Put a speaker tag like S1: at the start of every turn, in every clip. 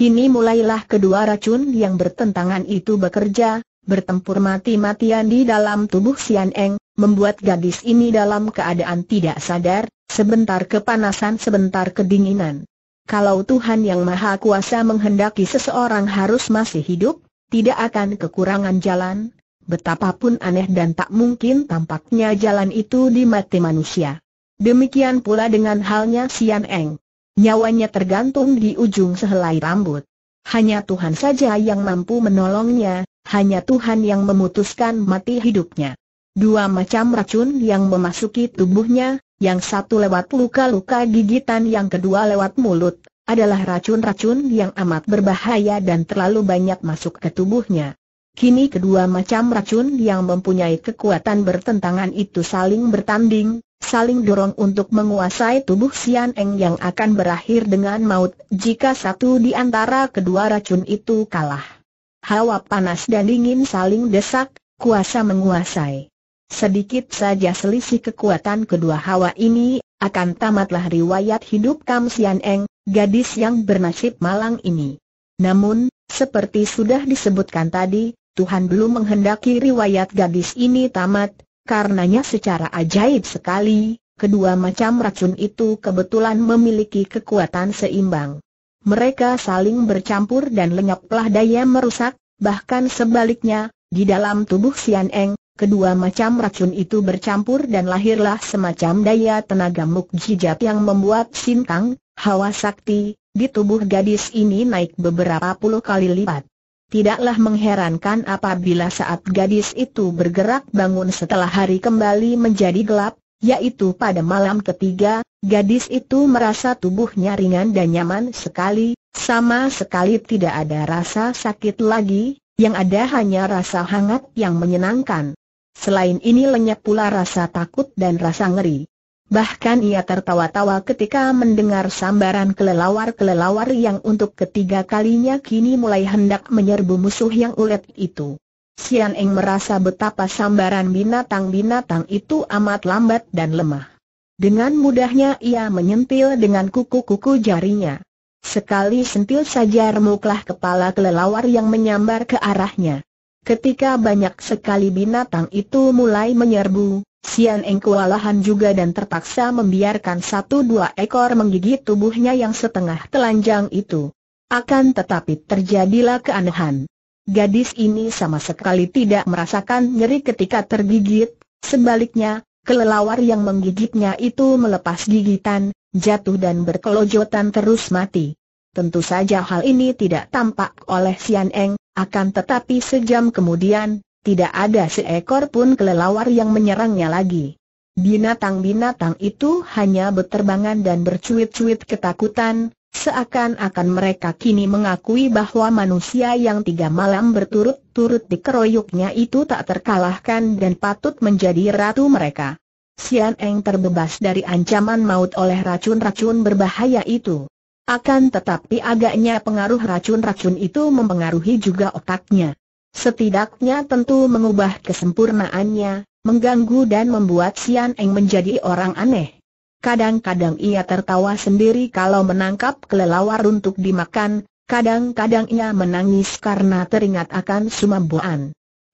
S1: Kini mulailah kedua racun yang bertentangan itu bekerja, bertempur mati-matian di dalam tubuh Sian Eng, membuat gadis ini dalam keadaan tidak sadar, sebentar kepanasan sebentar kedinginan. Kalau Tuhan Yang Maha Kuasa menghendaki seseorang harus masih hidup, tidak akan kekurangan jalan, betapapun aneh dan tak mungkin tampaknya jalan itu di mati manusia. Demikian pula dengan halnya Sian Eng. Nyawanya tergantung di ujung sehelai rambut. Hanya Tuhan saja yang mampu menolongnya, hanya Tuhan yang memutuskan mati hidupnya. Dua macam racun yang memasuki tubuhnya, yang satu lewat luka-luka gigitan yang kedua lewat mulut, adalah racun-racun yang amat berbahaya dan terlalu banyak masuk ke tubuhnya. Kini kedua macam racun yang mempunyai kekuatan bertentangan itu saling bertanding, saling dorong untuk menguasai tubuh Sian Eng yang akan berakhir dengan maut jika satu di antara kedua racun itu kalah. Hawa panas dan dingin saling desak, kuasa menguasai. Sedikit saja selisih kekuatan kedua hawa ini, akan tamatlah riwayat hidup Kam Sian Eng, gadis yang bernasib malang ini. Namun, seperti sudah disebutkan tadi, Tuhan belum menghendaki riwayat gadis ini tamat, karenanya secara ajaib sekali, kedua macam racun itu kebetulan memiliki kekuatan seimbang. Mereka saling bercampur dan lenyaplah daya merusak, bahkan sebaliknya, di dalam tubuh Sian Eng, kedua macam racun itu bercampur dan lahirlah semacam daya tenaga mukjizat yang membuat sintang, hawa sakti, di tubuh gadis ini naik beberapa puluh kali lipat. Tidaklah mengherankan apabila saat gadis itu bergerak bangun setelah hari kembali menjadi gelap, yaitu pada malam ketiga, gadis itu merasa tubuhnya ringan dan nyaman sekali, sama sekali tidak ada rasa sakit lagi, yang ada hanya rasa hangat yang menyenangkan. Selain ini lenyap pula rasa takut dan rasa ngeri. Bahkan ia tertawa-tawa ketika mendengar sambaran kelelawar-kelelawar yang untuk ketiga kalinya kini mulai hendak menyerbu musuh yang ulet itu. Sian Eng merasa betapa sambaran binatang-binatang itu amat lambat dan lemah. Dengan mudahnya ia menyentil dengan kuku-kuku jarinya. Sekali sentil saja remuklah kepala kelelawar yang menyambar ke arahnya. Ketika banyak sekali binatang itu mulai menyerbu, Sian Eng kewalahan juga dan terpaksa membiarkan satu dua ekor menggigit tubuhnya yang setengah telanjang itu. Akan tetapi terjadilah keanehan. Gadis ini sama sekali tidak merasakan nyeri ketika tergigit, sebaliknya, kelelawar yang menggigitnya itu melepas gigitan, jatuh dan berkelojotan terus mati. Tentu saja hal ini tidak tampak oleh Sian Eng, akan tetapi sejam kemudian, tidak ada seekor pun kelelawar yang menyerangnya lagi. Binatang-binatang itu hanya berterbangan dan bercuit-cuit ketakutan, seakan-akan mereka kini mengakui bahwa manusia yang tiga malam berturut-turut dikeroyoknya itu tak terkalahkan dan patut menjadi ratu mereka. Sian Eng terbebas dari ancaman maut oleh racun-racun berbahaya itu. Akan tetapi agaknya pengaruh racun-racun itu mempengaruhi juga otaknya. Setidaknya tentu mengubah kesempurnaannya, mengganggu dan membuat Sian Eng menjadi orang aneh. Kadang-kadang ia tertawa sendiri kalau menangkap kelelawar untuk dimakan, kadang-kadang ia menangis karena teringat akan sumambuan.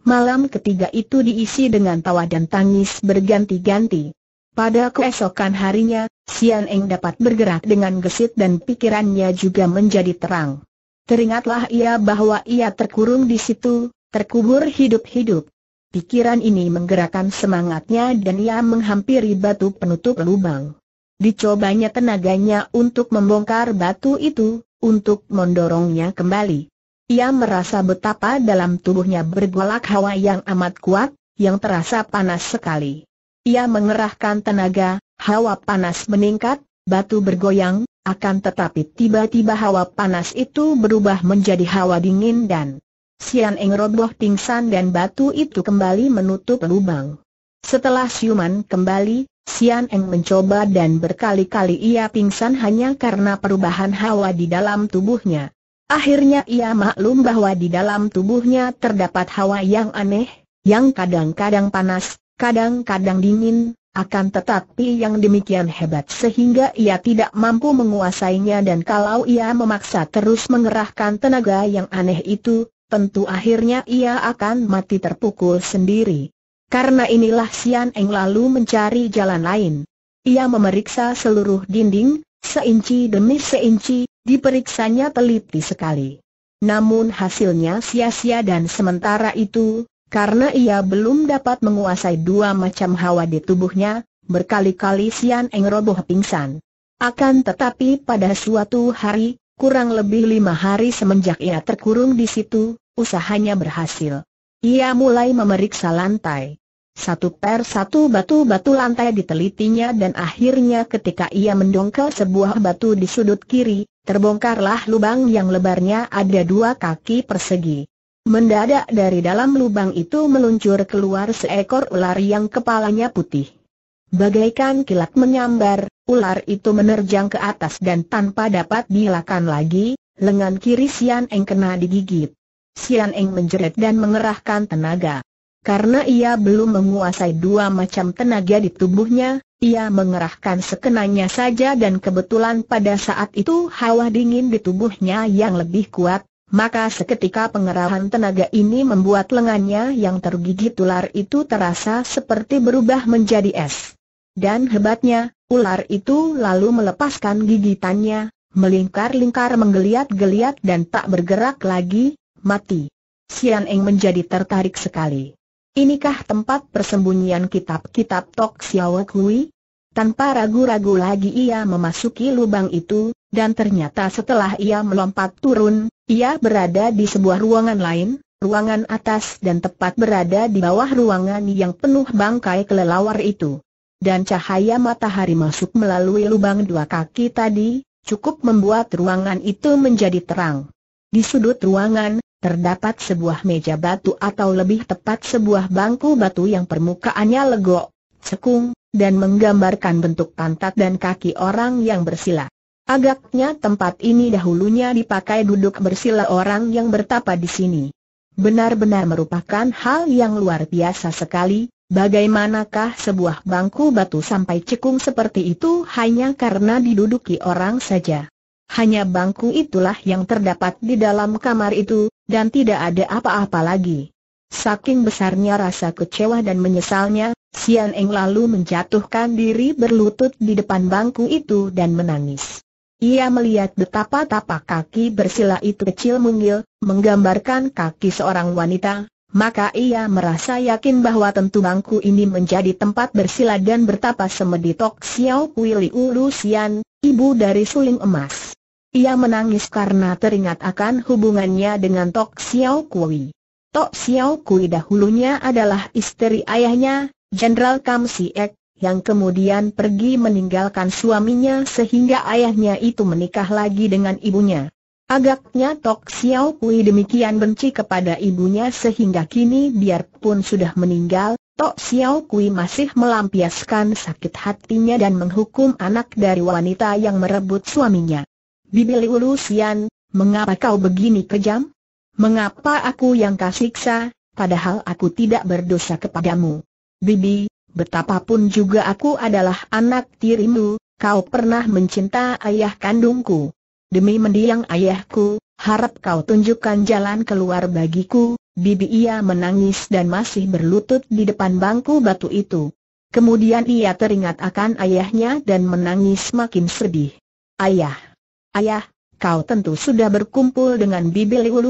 S1: Malam ketiga itu diisi dengan tawa dan tangis berganti-ganti. Pada keesokan harinya, Sian Eng dapat bergerak dengan gesit dan pikirannya juga menjadi terang. Teringatlah ia bahwa ia terkurung di situ, terkubur hidup-hidup. Pikiran ini menggerakkan semangatnya dan ia menghampiri batu penutup lubang. Dicobanya tenaganya untuk membongkar batu itu, untuk mendorongnya kembali. Ia merasa betapa dalam tubuhnya bergolak hawa yang amat kuat, yang terasa panas sekali. Ia mengerahkan tenaga, hawa panas meningkat, batu bergoyang, akan tetapi tiba-tiba hawa panas itu berubah menjadi hawa dingin dan Sian Eng roboh pingsan dan batu itu kembali menutup lubang. Setelah siuman kembali, Sian Eng mencoba dan berkali-kali ia pingsan hanya karena perubahan hawa di dalam tubuhnya. Akhirnya ia maklum bahwa di dalam tubuhnya terdapat hawa yang aneh, yang kadang-kadang panas, kadang-kadang dingin, akan tetapi yang demikian hebat sehingga ia tidak mampu menguasainya dan kalau ia memaksa terus mengerahkan tenaga yang aneh itu, tentu akhirnya ia akan mati terpukul sendiri. Karena inilah Sian Eng lalu mencari jalan lain. Ia memeriksa seluruh dinding, seinci demi seinci, diperiksanya teliti sekali. Namun hasilnya sia-sia dan sementara itu, karena ia belum dapat menguasai dua macam hawa di tubuhnya, berkali-kali Sian Eng roboh pingsan. Akan tetapi pada suatu hari, kurang lebih lima hari semenjak ia terkurung di situ, usahanya berhasil. Ia mulai memeriksa lantai. Satu per satu batu-batu lantai ditelitinya dan akhirnya ketika ia mendongkel sebuah batu di sudut kiri, terbongkarlah lubang yang lebarnya ada dua kaki persegi. Mendadak dari dalam lubang itu meluncur keluar seekor ular yang kepalanya putih. Bagaikan kilat menyambar, ular itu menerjang ke atas dan tanpa dapat dilakukan lagi, lengan kiri Sian Eng kena digigit. Sian Eng menjerit dan mengerahkan tenaga. Karena ia belum menguasai dua macam tenaga di tubuhnya, ia mengerahkan sekenanya saja dan kebetulan pada saat itu hawa dingin di tubuhnya yang lebih kuat, maka seketika pengerahan tenaga ini membuat lengannya yang tergigit ular itu terasa seperti berubah menjadi es. Dan hebatnya, ular itu lalu melepaskan gigitannya, melingkar-lingkar menggeliat-geliat dan tak bergerak lagi, mati. Sian Eng menjadi tertarik sekali. Inikah tempat persembunyian kitab-kitab Tok Xiao Kui? Tanpa ragu-ragu lagi ia memasuki lubang itu, dan ternyata setelah ia melompat turun, ia berada di sebuah ruangan lain, ruangan atas dan tepat berada di bawah ruangan yang penuh bangkai kelelawar itu. Dan cahaya matahari masuk melalui lubang dua kaki tadi, cukup membuat ruangan itu menjadi terang. Di sudut ruangan, terdapat sebuah meja batu atau lebih tepat sebuah bangku batu yang permukaannya legok, cekung, dan menggambarkan bentuk pantat dan kaki orang yang bersila. Agaknya tempat ini dahulunya dipakai duduk bersila orang yang bertapa di sini. Benar-benar merupakan hal yang luar biasa sekali, bagaimanakah sebuah bangku batu sampai cekung seperti itu hanya karena diduduki orang saja. Hanya bangku itulah yang terdapat di dalam kamar itu, dan tidak ada apa-apa lagi. Saking besarnya rasa kecewa dan menyesalnya, Sian Eng lalu menjatuhkan diri berlutut di depan bangku itu dan menangis. Ia melihat betapa tapak kaki bersila itu kecil mungil, menggambarkan kaki seorang wanita, maka ia merasa yakin bahwa tentu bangku ini menjadi tempat bersila dan bertapa semedi Tok Xiao Kui Liu Lusian, ibu dari suling emas. Ia menangis karena teringat akan hubungannya dengan Tok Xiao Kui. Tok Xiao Kui dahulunya adalah istri ayahnya, Jenderal Kam Siek, yang kemudian pergi meninggalkan suaminya sehingga ayahnya itu menikah lagi dengan ibunya. Agaknya Tok Xiao Kui demikian benci kepada ibunya sehingga kini biarpun sudah meninggal, Tok Xiao Kui masih melampiaskan sakit hatinya dan menghukum anak dari wanita yang merebut suaminya. Bibi Liu mengapa kau begini kejam? Mengapa aku yang kasiksa, padahal aku tidak berdosa kepadamu? Bibi, betapapun juga aku adalah anak tirimu, kau pernah mencinta ayah kandungku. Demi mendiang ayahku, harap kau tunjukkan jalan keluar bagiku, bibi ia menangis dan masih berlutut di depan bangku batu itu. Kemudian ia teringat akan ayahnya dan menangis makin sedih. Ayah, ayah, Kau tentu sudah berkumpul dengan Bibi Liu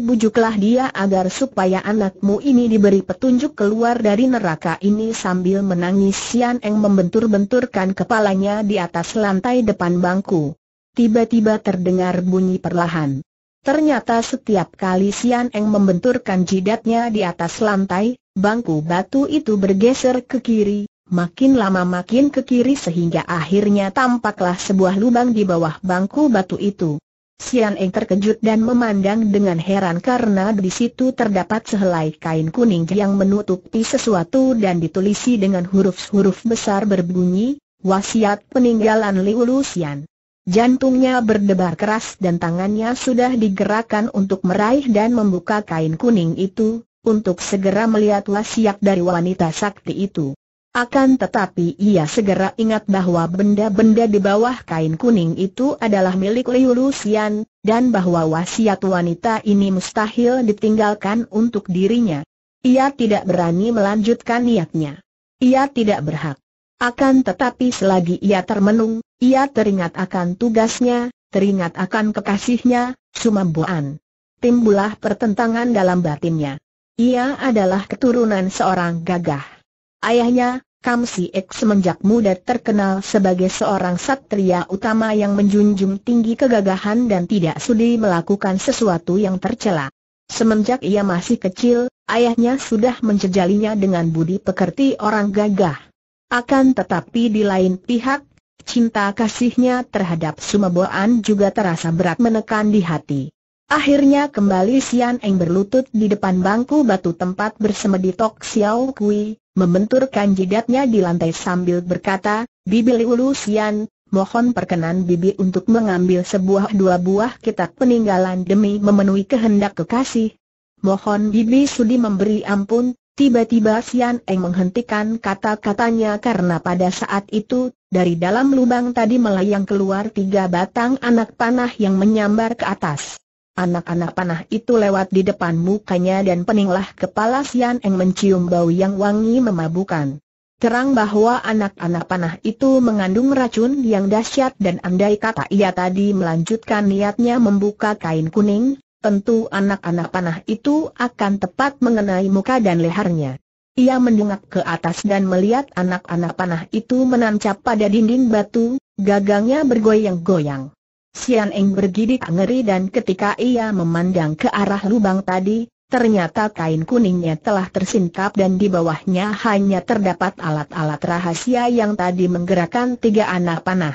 S1: bujuklah dia agar supaya anakmu ini diberi petunjuk keluar dari neraka ini sambil menangis Sian Eng membentur-benturkan kepalanya di atas lantai depan bangku. Tiba-tiba terdengar bunyi perlahan. Ternyata setiap kali Sian Eng membenturkan jidatnya di atas lantai, bangku batu itu bergeser ke kiri, Makin lama makin ke kiri sehingga akhirnya tampaklah sebuah lubang di bawah bangku batu itu. Sian Eng terkejut dan memandang dengan heran karena di situ terdapat sehelai kain kuning yang menutupi sesuatu dan ditulisi dengan huruf-huruf besar berbunyi, wasiat peninggalan Liu Sian. Jantungnya berdebar keras dan tangannya sudah digerakkan untuk meraih dan membuka kain kuning itu, untuk segera melihat wasiat dari wanita sakti itu. Akan tetapi ia segera ingat bahwa benda-benda di bawah kain kuning itu adalah milik Liu Lucian, dan bahwa wasiat wanita ini mustahil ditinggalkan untuk dirinya. Ia tidak berani melanjutkan niatnya. Ia tidak berhak. Akan tetapi selagi ia termenung, ia teringat akan tugasnya, teringat akan kekasihnya, Sumambuan. Timbulah pertentangan dalam batinnya. Ia adalah keturunan seorang gagah. Ayahnya, Kam Si Ek semenjak muda terkenal sebagai seorang satria utama yang menjunjung tinggi kegagahan dan tidak sudi melakukan sesuatu yang tercela. Semenjak ia masih kecil, ayahnya sudah menjejalinya dengan budi pekerti orang gagah. Akan tetapi di lain pihak, cinta kasihnya terhadap Sumaboan juga terasa berat menekan di hati. Akhirnya kembali Sian Eng berlutut di depan bangku batu tempat bersemedi Tok Xiao Kui, Membenturkan jidatnya di lantai sambil berkata, Bibi Liulusian, mohon perkenan Bibi untuk mengambil sebuah dua buah kitab peninggalan demi memenuhi kehendak kekasih. Mohon Bibi sudi memberi ampun, tiba-tiba Sian Eng menghentikan kata-katanya karena pada saat itu, dari dalam lubang tadi melayang keluar tiga batang anak panah yang menyambar ke atas. Anak-anak panah itu lewat di depan mukanya dan peninglah kepala Sian Eng mencium bau yang wangi memabukan. Terang bahwa anak-anak panah itu mengandung racun yang dahsyat dan andai kata ia tadi melanjutkan niatnya membuka kain kuning, tentu anak-anak panah itu akan tepat mengenai muka dan lehernya. Ia mendengak ke atas dan melihat anak-anak panah itu menancap pada dinding batu, gagangnya bergoyang-goyang. Sian Eng bergidik ngeri dan ketika ia memandang ke arah lubang tadi, ternyata kain kuningnya telah tersingkap dan di bawahnya hanya terdapat alat-alat rahasia yang tadi menggerakkan tiga anak panah.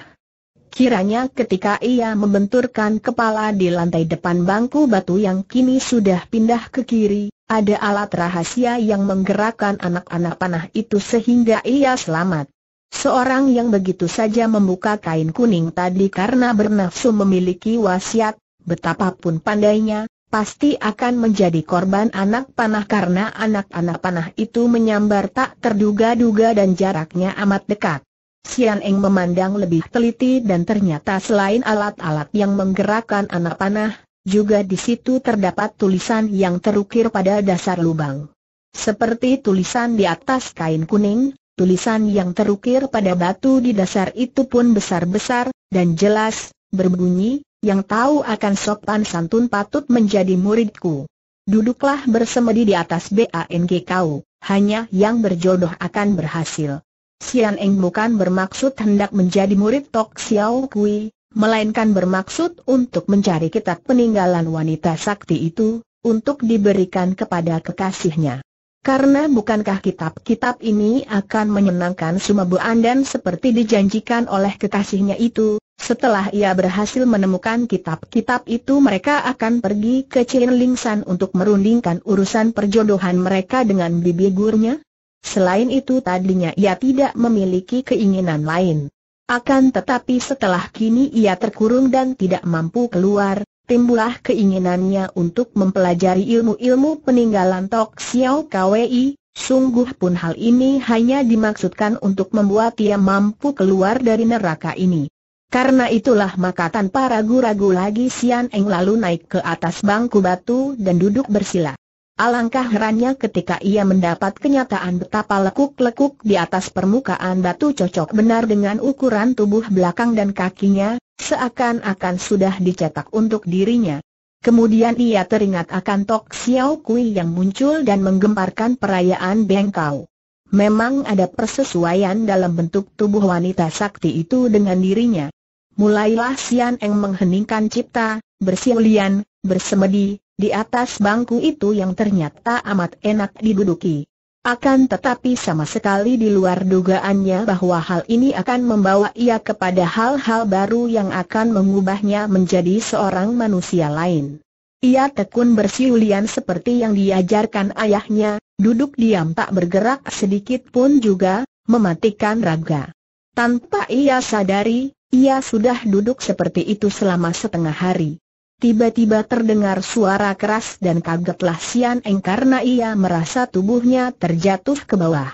S1: Kiranya ketika ia membenturkan kepala di lantai depan bangku batu yang kini sudah pindah ke kiri, ada alat rahasia yang menggerakkan anak-anak panah itu sehingga ia selamat. Seorang yang begitu saja membuka kain kuning tadi karena bernafsu memiliki wasiat, betapapun pandainya, pasti akan menjadi korban anak panah karena anak-anak panah itu menyambar tak terduga-duga dan jaraknya amat dekat. Sian Eng memandang lebih teliti dan ternyata selain alat-alat yang menggerakkan anak panah, juga di situ terdapat tulisan yang terukir pada dasar lubang. Seperti tulisan di atas kain kuning, tulisan yang terukir pada batu di dasar itu pun besar-besar, dan jelas, berbunyi, yang tahu akan sopan santun patut menjadi muridku. Duduklah bersemedi di atas BANG kau, hanya yang berjodoh akan berhasil. Sian Eng bukan bermaksud hendak menjadi murid Tok Xiao Kui, melainkan bermaksud untuk mencari kitab peninggalan wanita sakti itu, untuk diberikan kepada kekasihnya. Karena bukankah kitab-kitab ini akan menyenangkan semua Sumabu Andan seperti dijanjikan oleh kekasihnya itu, setelah ia berhasil menemukan kitab-kitab itu mereka akan pergi ke ling untuk merundingkan urusan perjodohan mereka dengan bibi gurnya? Selain itu tadinya ia tidak memiliki keinginan lain. Akan tetapi setelah kini ia terkurung dan tidak mampu keluar, timbulah keinginannya untuk mempelajari ilmu-ilmu peninggalan Tok Xiao Kwei, sungguh pun hal ini hanya dimaksudkan untuk membuat ia mampu keluar dari neraka ini. Karena itulah maka tanpa ragu-ragu lagi Sian Eng lalu naik ke atas bangku batu dan duduk bersila. Alangkah herannya ketika ia mendapat kenyataan betapa lekuk-lekuk di atas permukaan batu cocok benar dengan ukuran tubuh belakang dan kakinya, seakan-akan sudah dicetak untuk dirinya. Kemudian ia teringat akan Tok Xiao Kui yang muncul dan menggemparkan perayaan Bengkau. Memang ada persesuaian dalam bentuk tubuh wanita sakti itu dengan dirinya. Mulailah Sian Eng mengheningkan cipta, bersiulian, bersemedi, di atas bangku itu yang ternyata amat enak diduduki. Akan tetapi sama sekali di luar dugaannya bahwa hal ini akan membawa ia kepada hal-hal baru yang akan mengubahnya menjadi seorang manusia lain. Ia tekun bersiulian seperti yang diajarkan ayahnya, duduk diam tak bergerak sedikit pun juga, mematikan raga. Tanpa ia sadari, ia sudah duduk seperti itu selama setengah hari. Tiba-tiba terdengar suara keras dan kagetlah Sian Eng karena ia merasa tubuhnya terjatuh ke bawah.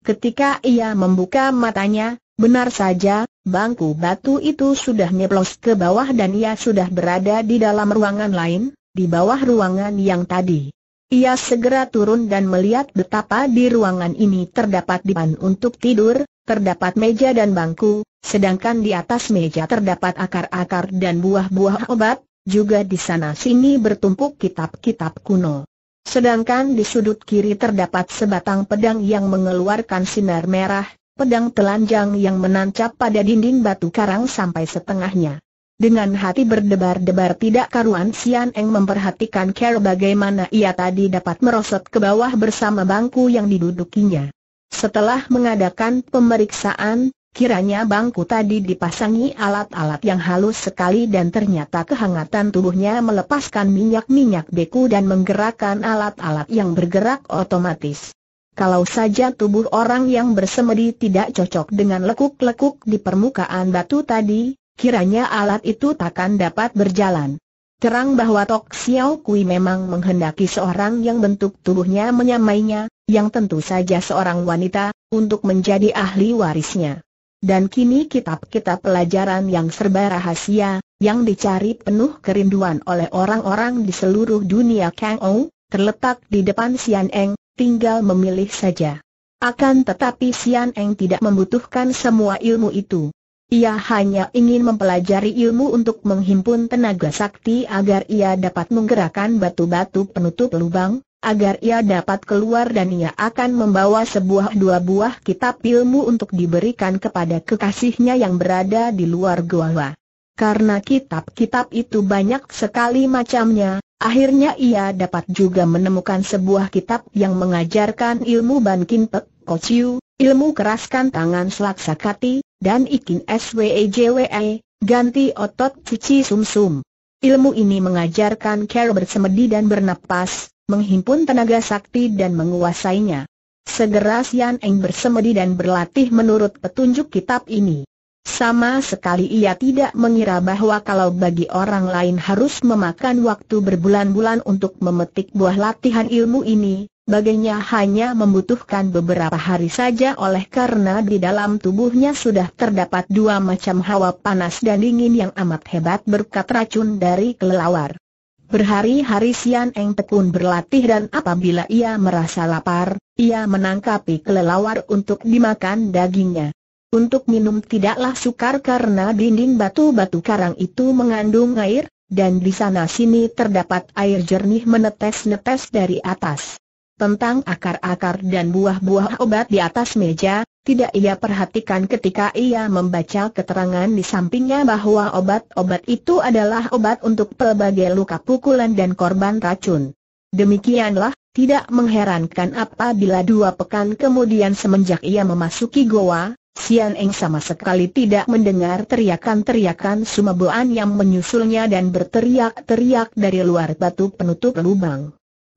S1: Ketika ia membuka matanya, benar saja, bangku batu itu sudah nyeplos ke bawah dan ia sudah berada di dalam ruangan lain, di bawah ruangan yang tadi. Ia segera turun dan melihat betapa di ruangan ini terdapat dipan untuk tidur, terdapat meja dan bangku, sedangkan di atas meja terdapat akar-akar dan buah-buah obat, juga di sana sini bertumpuk kitab-kitab kuno. Sedangkan di sudut kiri terdapat sebatang pedang yang mengeluarkan sinar merah, pedang telanjang yang menancap pada dinding batu karang sampai setengahnya. Dengan hati berdebar-debar tidak karuan Sian Eng memperhatikan Carol bagaimana ia tadi dapat merosot ke bawah bersama bangku yang didudukinya. Setelah mengadakan pemeriksaan, Kiranya bangku tadi dipasangi alat-alat yang halus sekali dan ternyata kehangatan tubuhnya melepaskan minyak-minyak beku dan menggerakkan alat-alat yang bergerak otomatis. Kalau saja tubuh orang yang bersemedi tidak cocok dengan lekuk-lekuk di permukaan batu tadi, kiranya alat itu takkan dapat berjalan. Terang bahwa Tok Xiao Kui memang menghendaki seorang yang bentuk tubuhnya menyamainya, yang tentu saja seorang wanita, untuk menjadi ahli warisnya. Dan kini kitab-kitab pelajaran yang serba rahasia, yang dicari penuh kerinduan oleh orang-orang di seluruh dunia Kang Ou, terletak di depan Sian Eng, tinggal memilih saja. Akan tetapi Sian Eng tidak membutuhkan semua ilmu itu. Ia hanya ingin mempelajari ilmu untuk menghimpun tenaga sakti agar ia dapat menggerakkan batu-batu penutup lubang, agar ia dapat keluar dan ia akan membawa sebuah dua buah kitab ilmu untuk diberikan kepada kekasihnya yang berada di luar gua. Karena kitab-kitab itu banyak sekali macamnya, akhirnya ia dapat juga menemukan sebuah kitab yang mengajarkan ilmu Ban Kin Pek Kociu, ilmu keraskan tangan selak sakati, dan Ikin SWEJWE, ganti otot cuci sumsum. -sum. Ilmu ini mengajarkan cara bersemedi dan bernapas, menghimpun tenaga sakti dan menguasainya. Segera Sian Eng bersemedi dan berlatih menurut petunjuk kitab ini. Sama sekali ia tidak mengira bahwa kalau bagi orang lain harus memakan waktu berbulan-bulan untuk memetik buah latihan ilmu ini, baginya hanya membutuhkan beberapa hari saja oleh karena di dalam tubuhnya sudah terdapat dua macam hawa panas dan dingin yang amat hebat berkat racun dari kelelawar. Berhari-hari Sian Eng tekun berlatih dan apabila ia merasa lapar, ia menangkapi kelelawar untuk dimakan dagingnya. Untuk minum tidaklah sukar karena dinding batu-batu karang itu mengandung air, dan di sana sini terdapat air jernih menetes-netes dari atas. Tentang akar-akar dan buah-buah obat di atas meja, tidak ia perhatikan ketika ia membaca keterangan di sampingnya bahwa obat-obat itu adalah obat untuk pelbagai luka pukulan dan korban racun. Demikianlah, tidak mengherankan apabila dua pekan kemudian semenjak ia memasuki goa, Sian Eng sama sekali tidak mendengar teriakan-teriakan sumabuan yang menyusulnya dan berteriak-teriak dari luar batu penutup lubang.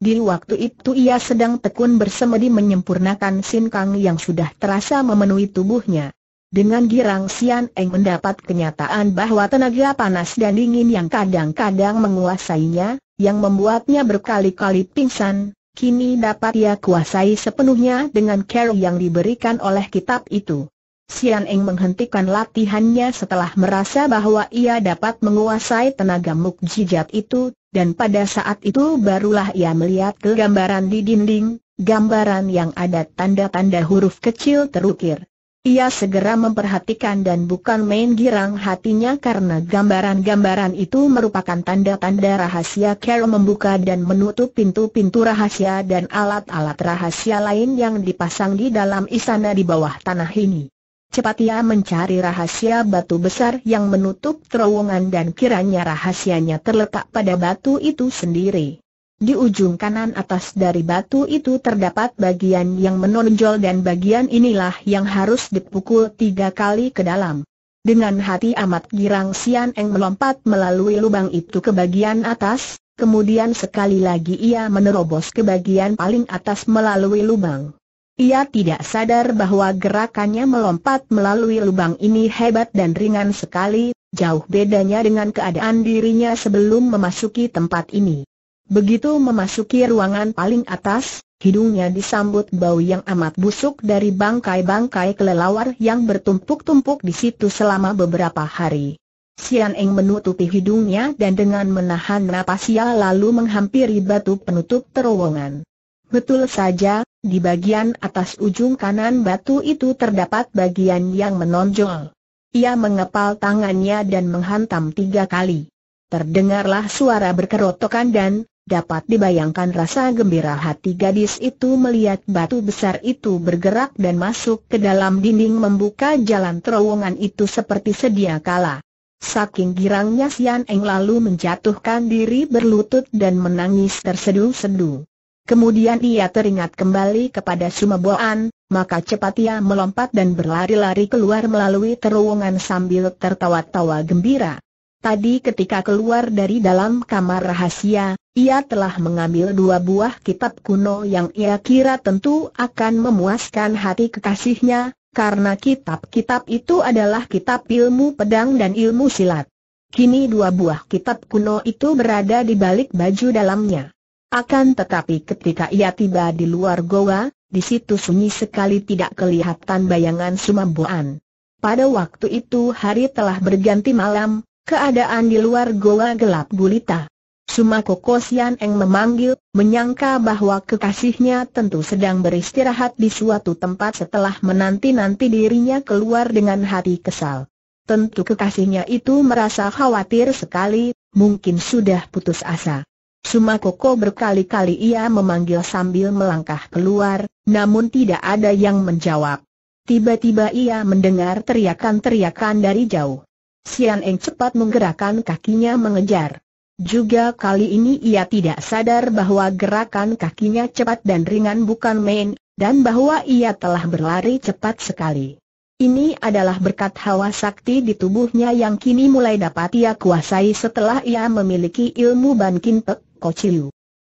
S1: Di waktu itu ia sedang tekun bersemedi menyempurnakan sin yang sudah terasa memenuhi tubuhnya. Dengan girang Sian Eng mendapat kenyataan bahwa tenaga panas dan dingin yang kadang-kadang menguasainya, yang membuatnya berkali-kali pingsan, kini dapat ia kuasai sepenuhnya dengan care yang diberikan oleh kitab itu. Sian Eng menghentikan latihannya setelah merasa bahwa ia dapat menguasai tenaga mukjizat itu, dan pada saat itu barulah ia melihat ke gambaran di dinding, gambaran yang ada tanda-tanda huruf kecil terukir. Ia segera memperhatikan dan bukan main girang hatinya karena gambaran-gambaran itu merupakan tanda-tanda rahasia Carol membuka dan menutup pintu-pintu rahasia dan alat-alat rahasia lain yang dipasang di dalam istana di bawah tanah ini. Cepat ia mencari rahasia batu besar yang menutup terowongan dan kiranya rahasianya terletak pada batu itu sendiri. Di ujung kanan atas dari batu itu terdapat bagian yang menonjol dan bagian inilah yang harus dipukul tiga kali ke dalam. Dengan hati amat girang Sian Eng melompat melalui lubang itu ke bagian atas, kemudian sekali lagi ia menerobos ke bagian paling atas melalui lubang. Ia tidak sadar bahwa gerakannya melompat melalui lubang ini hebat dan ringan sekali, jauh bedanya dengan keadaan dirinya sebelum memasuki tempat ini. Begitu memasuki ruangan paling atas, hidungnya disambut bau yang amat busuk dari bangkai-bangkai kelelawar yang bertumpuk-tumpuk di situ selama beberapa hari. Sian Eng menutupi hidungnya dan dengan menahan napas ia lalu menghampiri batu penutup terowongan. Betul saja, di bagian atas ujung kanan batu itu terdapat bagian yang menonjol. Ia mengepal tangannya dan menghantam tiga kali. Terdengarlah suara berkerotokan dan, dapat dibayangkan rasa gembira hati gadis itu melihat batu besar itu bergerak dan masuk ke dalam dinding membuka jalan terowongan itu seperti sedia kala. Saking girangnya Sian Eng lalu menjatuhkan diri berlutut dan menangis terseduh-seduh. Kemudian ia teringat kembali kepada Sumeboan, maka cepat ia melompat dan berlari-lari keluar melalui terowongan sambil tertawa-tawa gembira. Tadi ketika keluar dari dalam kamar rahasia, ia telah mengambil dua buah kitab kuno yang ia kira tentu akan memuaskan hati kekasihnya, karena kitab-kitab itu adalah kitab ilmu pedang dan ilmu silat. Kini dua buah kitab kuno itu berada di balik baju dalamnya. Akan tetapi ketika ia tiba di luar goa, di situ sunyi sekali tidak kelihatan bayangan Sumambuan. Pada waktu itu hari telah berganti malam, keadaan di luar goa gelap gulita. Sumako Sian Eng memanggil, menyangka bahwa kekasihnya tentu sedang beristirahat di suatu tempat setelah menanti-nanti dirinya keluar dengan hati kesal. Tentu kekasihnya itu merasa khawatir sekali, mungkin sudah putus asa. Sumakoko berkali-kali ia memanggil sambil melangkah keluar, namun tidak ada yang menjawab. Tiba-tiba ia mendengar teriakan-teriakan dari jauh. Sian Eng cepat menggerakkan kakinya mengejar. Juga kali ini ia tidak sadar bahwa gerakan kakinya cepat dan ringan bukan main, dan bahwa ia telah berlari cepat sekali. Ini adalah berkat hawa sakti di tubuhnya yang kini mulai dapat ia kuasai setelah ia memiliki ilmu Ban Kin Pek,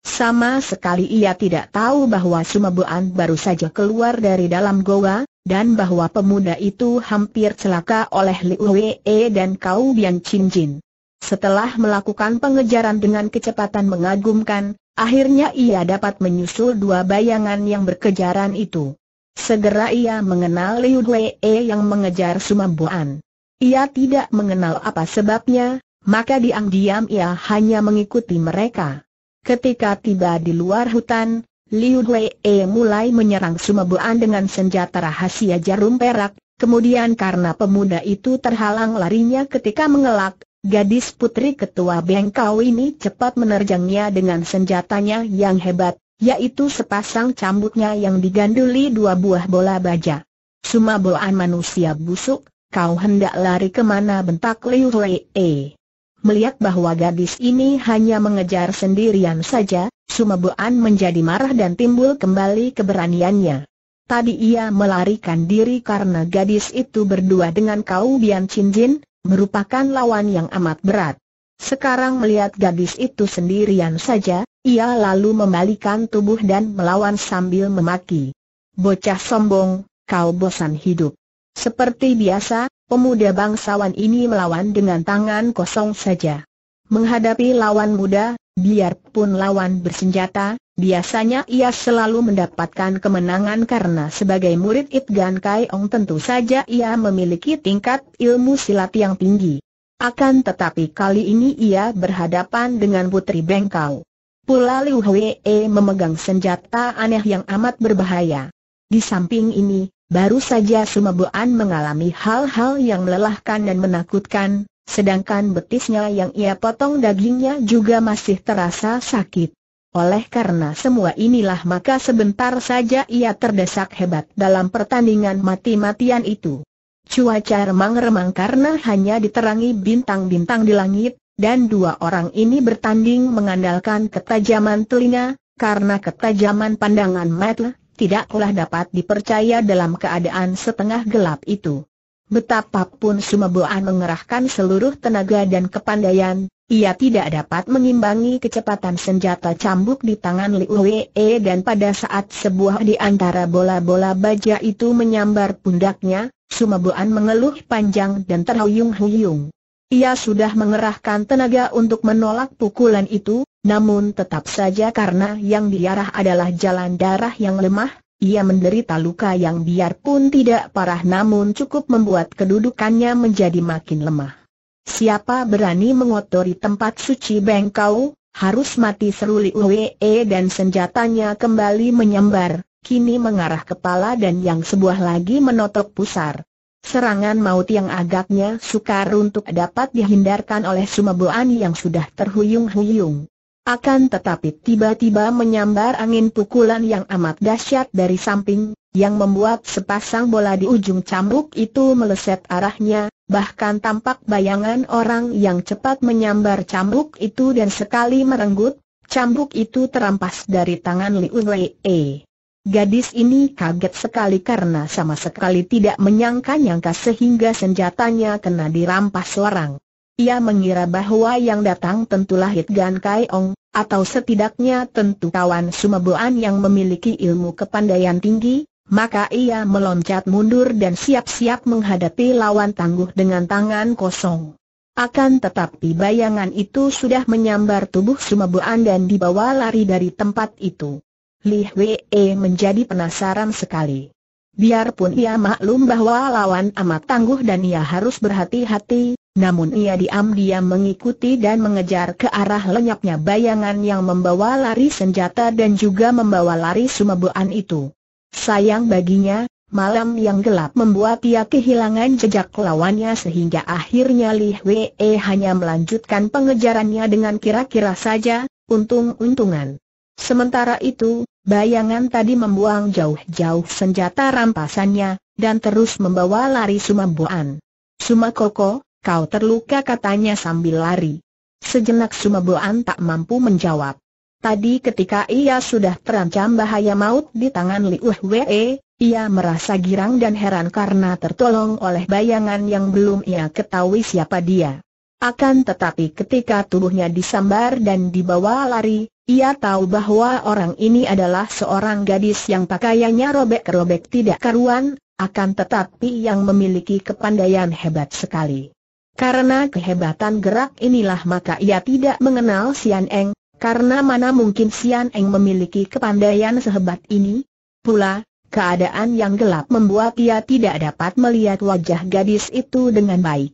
S1: sama sekali ia tidak tahu bahwa Sumabuan baru saja keluar dari dalam goa, dan bahwa pemuda itu hampir celaka oleh Liu Wee dan Kau Bian Chin Jin. Setelah melakukan pengejaran dengan kecepatan mengagumkan, akhirnya ia dapat menyusul dua bayangan yang berkejaran itu. Segera ia mengenal Liu Wee yang mengejar Sumabuan. Ia tidak mengenal apa sebabnya, maka diam-diam ia hanya mengikuti mereka. Ketika tiba di luar hutan, Liu Wei e mulai menyerang Sumebuan dengan senjata rahasia jarum perak, kemudian karena pemuda itu terhalang larinya ketika mengelak, gadis putri ketua bengkau ini cepat menerjangnya dengan senjatanya yang hebat, yaitu sepasang cambuknya yang diganduli dua buah bola baja. Sumebuan manusia busuk, kau hendak lari kemana bentak Liu Wei Melihat bahwa gadis ini hanya mengejar sendirian saja, Sumebuan menjadi marah dan timbul kembali keberaniannya. Tadi ia melarikan diri karena gadis itu berdua dengan Kau Bian Chin Jin, merupakan lawan yang amat berat. Sekarang melihat gadis itu sendirian saja, ia lalu membalikan tubuh dan melawan sambil memaki. Bocah sombong, kau bosan hidup. Seperti biasa, pemuda bangsawan ini melawan dengan tangan kosong saja. Menghadapi lawan muda, biarpun lawan bersenjata, biasanya ia selalu mendapatkan kemenangan karena sebagai murid It Gan Kai Ong tentu saja ia memiliki tingkat ilmu silat yang tinggi. Akan tetapi kali ini ia berhadapan dengan Putri Bengkau. Pula Liu Hwee memegang senjata aneh yang amat berbahaya. Di samping ini, Baru saja Sumeboan mengalami hal-hal yang melelahkan dan menakutkan, sedangkan betisnya yang ia potong dagingnya juga masih terasa sakit. Oleh karena semua inilah maka sebentar saja ia terdesak hebat dalam pertandingan mati-matian itu. Cuaca remang-remang karena hanya diterangi bintang-bintang di langit, dan dua orang ini bertanding mengandalkan ketajaman telinga, karena ketajaman pandangan mata, tidak tidaklah dapat dipercaya dalam keadaan setengah gelap itu. Betapapun Sumeboan mengerahkan seluruh tenaga dan kepandaian, ia tidak dapat mengimbangi kecepatan senjata cambuk di tangan Liu Wee dan pada saat sebuah di antara bola-bola baja itu menyambar pundaknya, Sumeboan mengeluh panjang dan terhuyung-huyung. Ia sudah mengerahkan tenaga untuk menolak pukulan itu, namun tetap saja karena yang diarah adalah jalan darah yang lemah, ia menderita luka yang biarpun tidak parah namun cukup membuat kedudukannya menjadi makin lemah. Siapa berani mengotori tempat suci bengkau, harus mati seru dan senjatanya kembali menyambar, kini mengarah kepala dan yang sebuah lagi menotok pusar. Serangan maut yang agaknya sukar untuk dapat dihindarkan oleh Sumebuan yang sudah terhuyung-huyung. Akan tetapi tiba-tiba menyambar angin pukulan yang amat dahsyat dari samping, yang membuat sepasang bola di ujung cambuk itu meleset arahnya, bahkan tampak bayangan orang yang cepat menyambar cambuk itu dan sekali merenggut, cambuk itu terampas dari tangan Liu Wei. Gadis ini kaget sekali karena sama sekali tidak menyangka-nyangka sehingga senjatanya kena dirampas orang. Ia mengira bahwa yang datang tentulah Hit Gan Kai Ong, atau setidaknya tentu kawan Sumaboan yang memiliki ilmu kepandaian tinggi, maka ia meloncat mundur dan siap-siap menghadapi lawan tangguh dengan tangan kosong. Akan tetapi bayangan itu sudah menyambar tubuh Sumaboan dan dibawa lari dari tempat itu. Li Hwee menjadi penasaran sekali. Biarpun ia maklum bahwa lawan amat tangguh dan ia harus berhati-hati, namun ia diam-diam mengikuti dan mengejar ke arah lenyapnya bayangan yang membawa lari senjata dan juga membawa lari sumebuan itu. Sayang baginya, malam yang gelap membuat ia kehilangan jejak lawannya sehingga akhirnya Li Wei hanya melanjutkan pengejarannya dengan kira-kira saja, untung-untungan. Sementara itu, bayangan tadi membuang jauh-jauh senjata rampasannya, dan terus membawa lari Suma koko? Kau terluka katanya sambil lari. Sejenak Sumeboan tak mampu menjawab. Tadi ketika ia sudah terancam bahaya maut di tangan Liu Hwe, ia merasa girang dan heran karena tertolong oleh bayangan yang belum ia ketahui siapa dia. Akan tetapi ketika tubuhnya disambar dan dibawa lari, ia tahu bahwa orang ini adalah seorang gadis yang pakaiannya robek-robek tidak karuan, akan tetapi yang memiliki kepandaian hebat sekali. Karena kehebatan gerak inilah maka ia tidak mengenal Sian Eng, karena mana mungkin Sian Eng memiliki kepandaian sehebat ini? Pula, keadaan yang gelap membuat ia tidak dapat melihat wajah gadis itu dengan baik.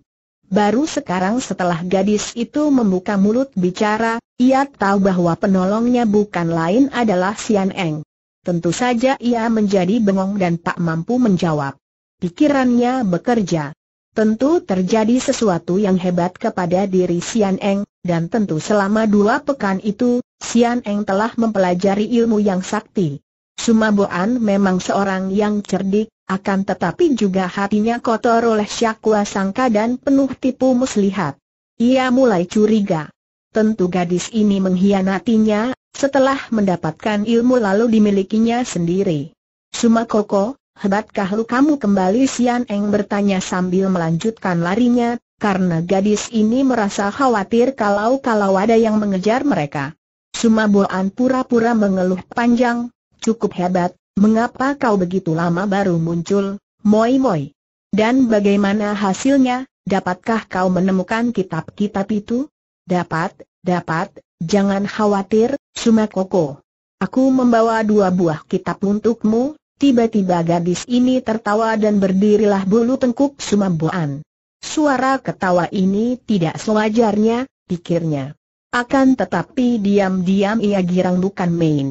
S1: Baru sekarang setelah gadis itu membuka mulut bicara, ia tahu bahwa penolongnya bukan lain adalah Sian Eng. Tentu saja ia menjadi bengong dan tak mampu menjawab. Pikirannya bekerja. Tentu terjadi sesuatu yang hebat kepada diri Sian Eng, dan tentu selama dua pekan itu, Sian Eng telah mempelajari ilmu yang sakti. Suma Boan memang seorang yang cerdik, akan tetapi juga hatinya kotor oleh syakwa sangka dan penuh tipu muslihat. Ia mulai curiga. Tentu gadis ini menghianatinya, setelah mendapatkan ilmu lalu dimilikinya sendiri. Suma Koko. Hebatkah lu kamu kembali Sian Eng bertanya sambil melanjutkan larinya, karena gadis ini merasa khawatir kalau-kalau ada yang mengejar mereka. Sumaboan pura-pura mengeluh panjang, cukup hebat, mengapa kau begitu lama baru muncul, moi-moi? Dan bagaimana hasilnya, dapatkah kau menemukan kitab-kitab itu? Dapat, dapat, jangan khawatir, Sumakoko. Aku membawa dua buah kitab untukmu, Tiba-tiba gadis ini tertawa dan berdirilah bulu tengkuk Sumamboan. Suara ketawa ini tidak sewajarnya, pikirnya. Akan tetapi diam-diam ia girang bukan main.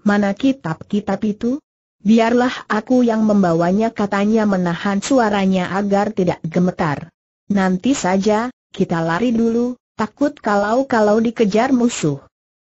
S1: Mana kitab-kitab itu? Biarlah aku yang membawanya katanya menahan suaranya agar tidak gemetar. Nanti saja, kita lari dulu, takut kalau-kalau dikejar musuh.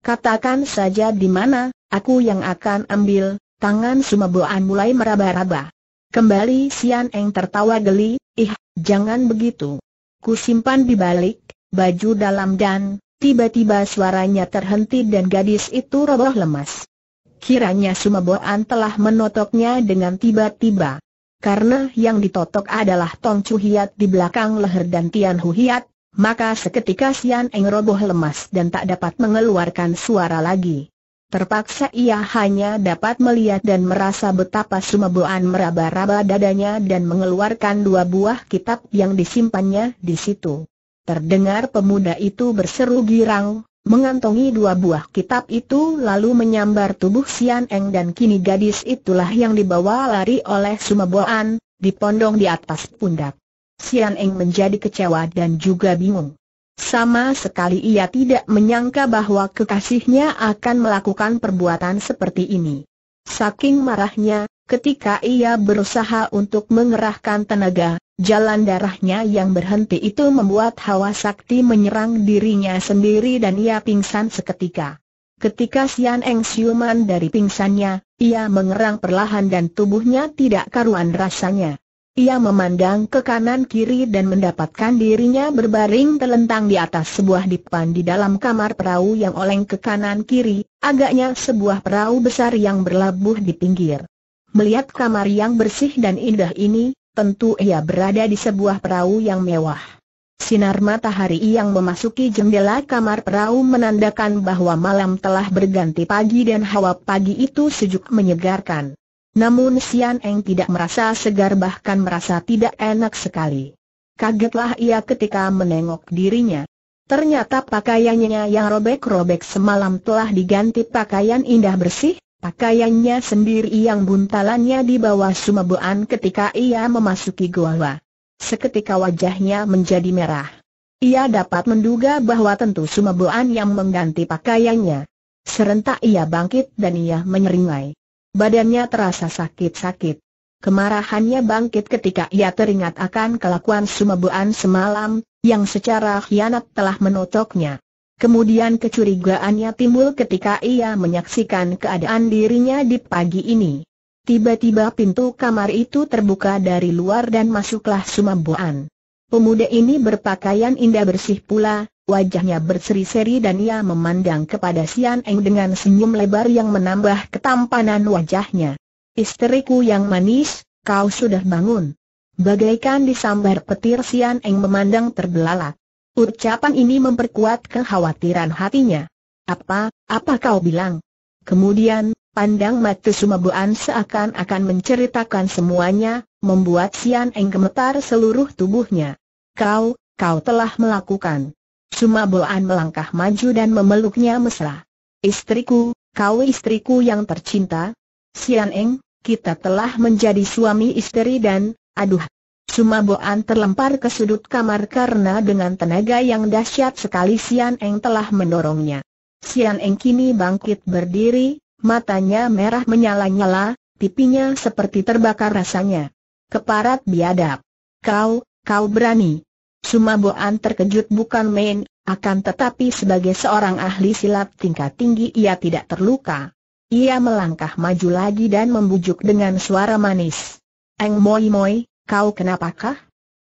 S1: Katakan saja di mana, aku yang akan ambil, Tangan Sumaboan mulai meraba-raba. Kembali Sian Eng tertawa geli, ih, jangan begitu. Ku simpan di balik, baju dalam dan, tiba-tiba suaranya terhenti dan gadis itu roboh lemas. Kiranya Sumaboan telah menotoknya dengan tiba-tiba. Karena yang ditotok adalah Tong Chu Hiat di belakang leher dan Tian Hu Hiat, maka seketika Sian Eng roboh lemas dan tak dapat mengeluarkan suara lagi. Terpaksa ia hanya dapat melihat dan merasa betapa Sumeboan meraba-raba dadanya dan mengeluarkan dua buah kitab yang disimpannya di situ. Terdengar pemuda itu berseru girang, mengantongi dua buah kitab itu lalu menyambar tubuh Sian Eng dan kini gadis itulah yang dibawa lari oleh Sumeboan, dipondong di atas pundak. Sian Eng menjadi kecewa dan juga bingung. Sama sekali ia tidak menyangka bahwa kekasihnya akan melakukan perbuatan seperti ini. Saking marahnya, ketika ia berusaha untuk mengerahkan tenaga, jalan darahnya yang berhenti itu membuat hawa sakti menyerang dirinya sendiri dan ia pingsan seketika. Ketika Sian Eng siuman dari pingsannya, ia mengerang perlahan dan tubuhnya tidak karuan rasanya. Ia memandang ke kanan kiri dan mendapatkan dirinya berbaring telentang di atas sebuah dipan di dalam kamar perahu yang oleng ke kanan kiri, agaknya sebuah perahu besar yang berlabuh di pinggir. Melihat kamar yang bersih dan indah ini, tentu ia berada di sebuah perahu yang mewah. Sinar matahari yang memasuki jendela kamar perahu menandakan bahwa malam telah berganti pagi dan hawa pagi itu sejuk menyegarkan. Namun Sian Eng tidak merasa segar bahkan merasa tidak enak sekali. Kagetlah ia ketika menengok dirinya. Ternyata pakaiannya yang robek-robek semalam telah diganti pakaian indah bersih, pakaiannya sendiri yang buntalannya di bawah sumebuan ketika ia memasuki gua. Seketika wajahnya menjadi merah. Ia dapat menduga bahwa tentu sumebuan yang mengganti pakaiannya. Serentak ia bangkit dan ia menyeringai. Badannya terasa sakit-sakit. Kemarahannya bangkit ketika ia teringat akan kelakuan Sumebuan semalam, yang secara khianat telah menotoknya. Kemudian kecurigaannya timbul ketika ia menyaksikan keadaan dirinya di pagi ini. Tiba-tiba pintu kamar itu terbuka dari luar dan masuklah Sumebuan. Pemuda ini berpakaian indah bersih pula, wajahnya berseri-seri dan ia memandang kepada Sian Eng dengan senyum lebar yang menambah ketampanan wajahnya. Isteriku yang manis, kau sudah bangun. Bagaikan disambar petir Sian Eng memandang terbelalak. Ucapan ini memperkuat kekhawatiran hatinya. Apa, apa kau bilang? Kemudian, pandang mata Sumabuan seakan-akan menceritakan semuanya, membuat Sian Eng gemetar seluruh tubuhnya. Kau, kau telah melakukan. Cuma Boan melangkah maju dan memeluknya mesra. Istriku, kau istriku yang tercinta. Sian Eng, kita telah menjadi suami istri dan, aduh. Cuma Boan terlempar ke sudut kamar karena dengan tenaga yang dahsyat sekali Sian Eng telah mendorongnya. Sian Eng kini bangkit berdiri, matanya merah menyala-nyala, pipinya seperti terbakar rasanya. Keparat biadab. Kau, kau berani. Sumaboan terkejut bukan main, akan tetapi sebagai seorang ahli silat tingkat tinggi ia tidak terluka. Ia melangkah maju lagi dan membujuk dengan suara manis. Eng Moi Moi, kau kenapakah?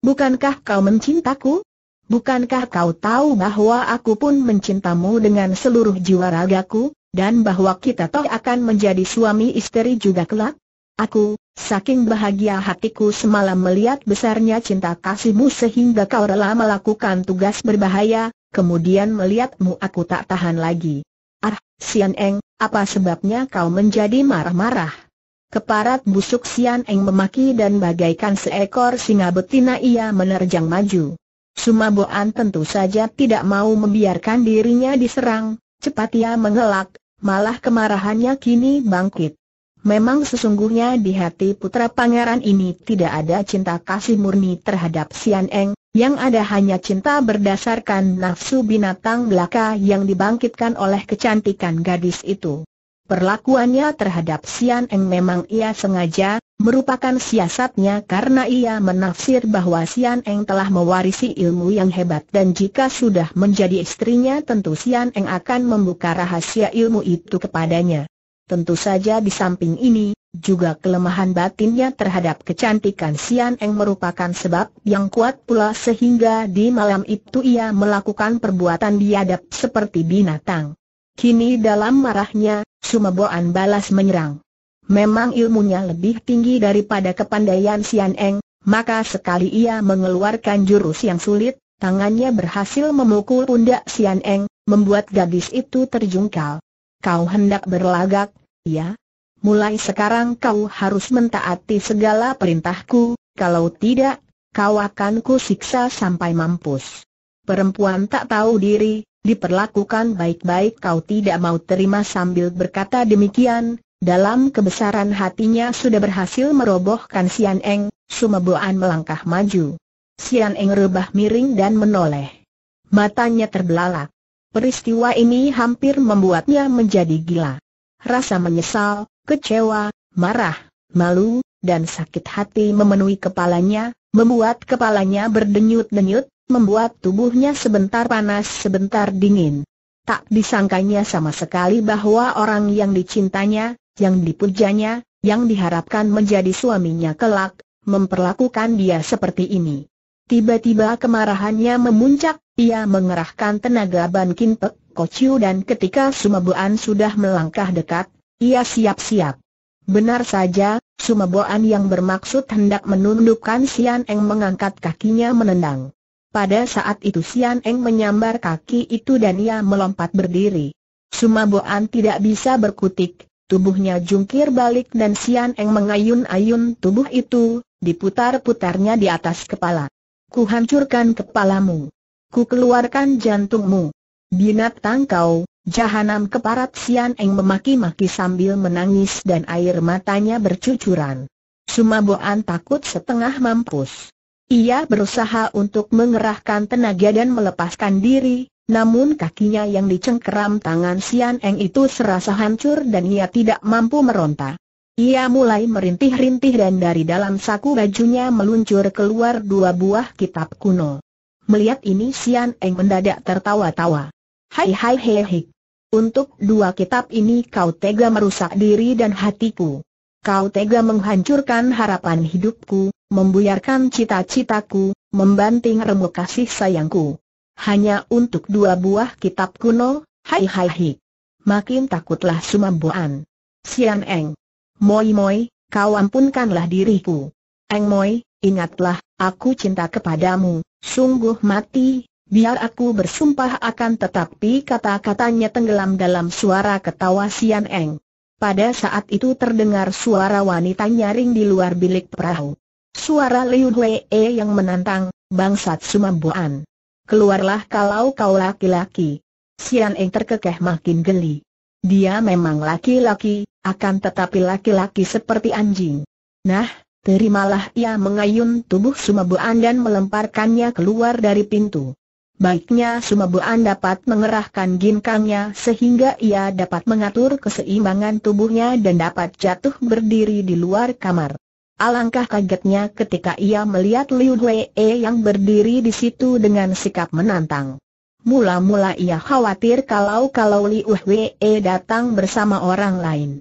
S1: Bukankah kau mencintaku? Bukankah kau tahu bahwa aku pun mencintamu dengan seluruh jiwa ragaku, dan bahwa kita toh akan menjadi suami istri juga kelak? Aku, saking bahagia hatiku semalam melihat besarnya cinta kasihmu sehingga kau rela melakukan tugas berbahaya, kemudian melihatmu aku tak tahan lagi. Ah, Sian Eng, apa sebabnya kau menjadi marah-marah? Keparat busuk Sian Eng memaki dan bagaikan seekor singa betina ia menerjang maju. Sumaboan tentu saja tidak mau membiarkan dirinya diserang, cepat ia mengelak, malah kemarahannya kini bangkit. Memang sesungguhnya di hati putra pangeran ini tidak ada cinta kasih murni terhadap Sian Eng, yang ada hanya cinta berdasarkan nafsu binatang belaka yang dibangkitkan oleh kecantikan gadis itu. Perlakuannya terhadap Sian Eng memang ia sengaja, merupakan siasatnya karena ia menafsir bahwa Sian Eng telah mewarisi ilmu yang hebat dan jika sudah menjadi istrinya tentu Sian Eng akan membuka rahasia ilmu itu kepadanya. Tentu saja di samping ini, juga kelemahan batinnya terhadap kecantikan Sian Eng merupakan sebab yang kuat pula sehingga di malam itu ia melakukan perbuatan biadab seperti binatang. Kini dalam marahnya, Sumaboan balas menyerang. Memang ilmunya lebih tinggi daripada kepandaian Sian Eng, maka sekali ia mengeluarkan jurus yang sulit, tangannya berhasil memukul pundak Sian Eng, membuat gadis itu terjungkal. Kau hendak berlagak, ya? Mulai sekarang kau harus mentaati segala perintahku, kalau tidak, kau akan kusiksa sampai mampus. Perempuan tak tahu diri, diperlakukan baik-baik kau tidak mau terima sambil berkata demikian, dalam kebesaran hatinya sudah berhasil merobohkan Sian Eng, Sumeboan melangkah maju. Sian Eng rebah miring dan menoleh. Matanya terbelalak. Peristiwa ini hampir membuatnya menjadi gila. Rasa menyesal, kecewa, marah, malu, dan sakit hati memenuhi kepalanya, membuat kepalanya berdenyut-denyut, membuat tubuhnya sebentar panas sebentar dingin. Tak disangkanya sama sekali bahwa orang yang dicintanya, yang dipujanya, yang diharapkan menjadi suaminya kelak, memperlakukan dia seperti ini. Tiba-tiba kemarahannya memuncak, ia mengerahkan tenaga Ban Kin Pek, Kociu dan ketika Sumaboan sudah melangkah dekat, ia siap-siap. Benar saja, Sumaboan yang bermaksud hendak menundukkan Sian Eng mengangkat kakinya menendang. Pada saat itu Sian Eng menyambar kaki itu dan ia melompat berdiri. Sumaboan tidak bisa berkutik, tubuhnya jungkir balik dan Sian Eng mengayun-ayun tubuh itu, diputar-putarnya di atas kepala. Ku hancurkan kepalamu. Ku keluarkan jantungmu. Binatang kau, jahanam keparat Sian Eng memaki-maki sambil menangis dan air matanya bercucuran. Sumaboan takut setengah mampus. Ia berusaha untuk mengerahkan tenaga dan melepaskan diri, namun kakinya yang dicengkeram tangan Sian Eng itu serasa hancur dan ia tidak mampu meronta. Ia mulai merintih-rintih dan dari dalam saku bajunya meluncur keluar dua buah kitab kuno. Melihat ini Sian Eng mendadak tertawa-tawa. Hai hai hei. Untuk dua kitab ini kau tega merusak diri dan hatiku. Kau tega menghancurkan harapan hidupku, membuyarkan cita-citaku, membanting remuk kasih sayangku. Hanya untuk dua buah kitab kuno, hai hai hei. Makin takutlah sumambuan. Sian Eng. Moi Moi, kau ampunkanlah diriku. Eng Moi, ingatlah, aku cinta kepadamu, sungguh mati, biar aku bersumpah akan tetapi kata-katanya tenggelam dalam suara ketawa Sian Eng. Pada saat itu terdengar suara wanita nyaring di luar bilik perahu. Suara Liu E yang menantang, bangsat Sumambuan. Keluarlah kalau kau laki-laki. Sian Eng terkekeh makin geli. Dia memang laki-laki, akan tetapi laki-laki seperti anjing. Nah, terimalah ia mengayun tubuh Sumabuan dan melemparkannya keluar dari pintu. Baiknya Sumabuan dapat mengerahkan ginkangnya sehingga ia dapat mengatur keseimbangan tubuhnya dan dapat jatuh berdiri di luar kamar. Alangkah kagetnya ketika ia melihat Liu Wei yang berdiri di situ dengan sikap menantang. Mula-mula ia khawatir kalau-kalau Li Hwe e datang bersama orang lain.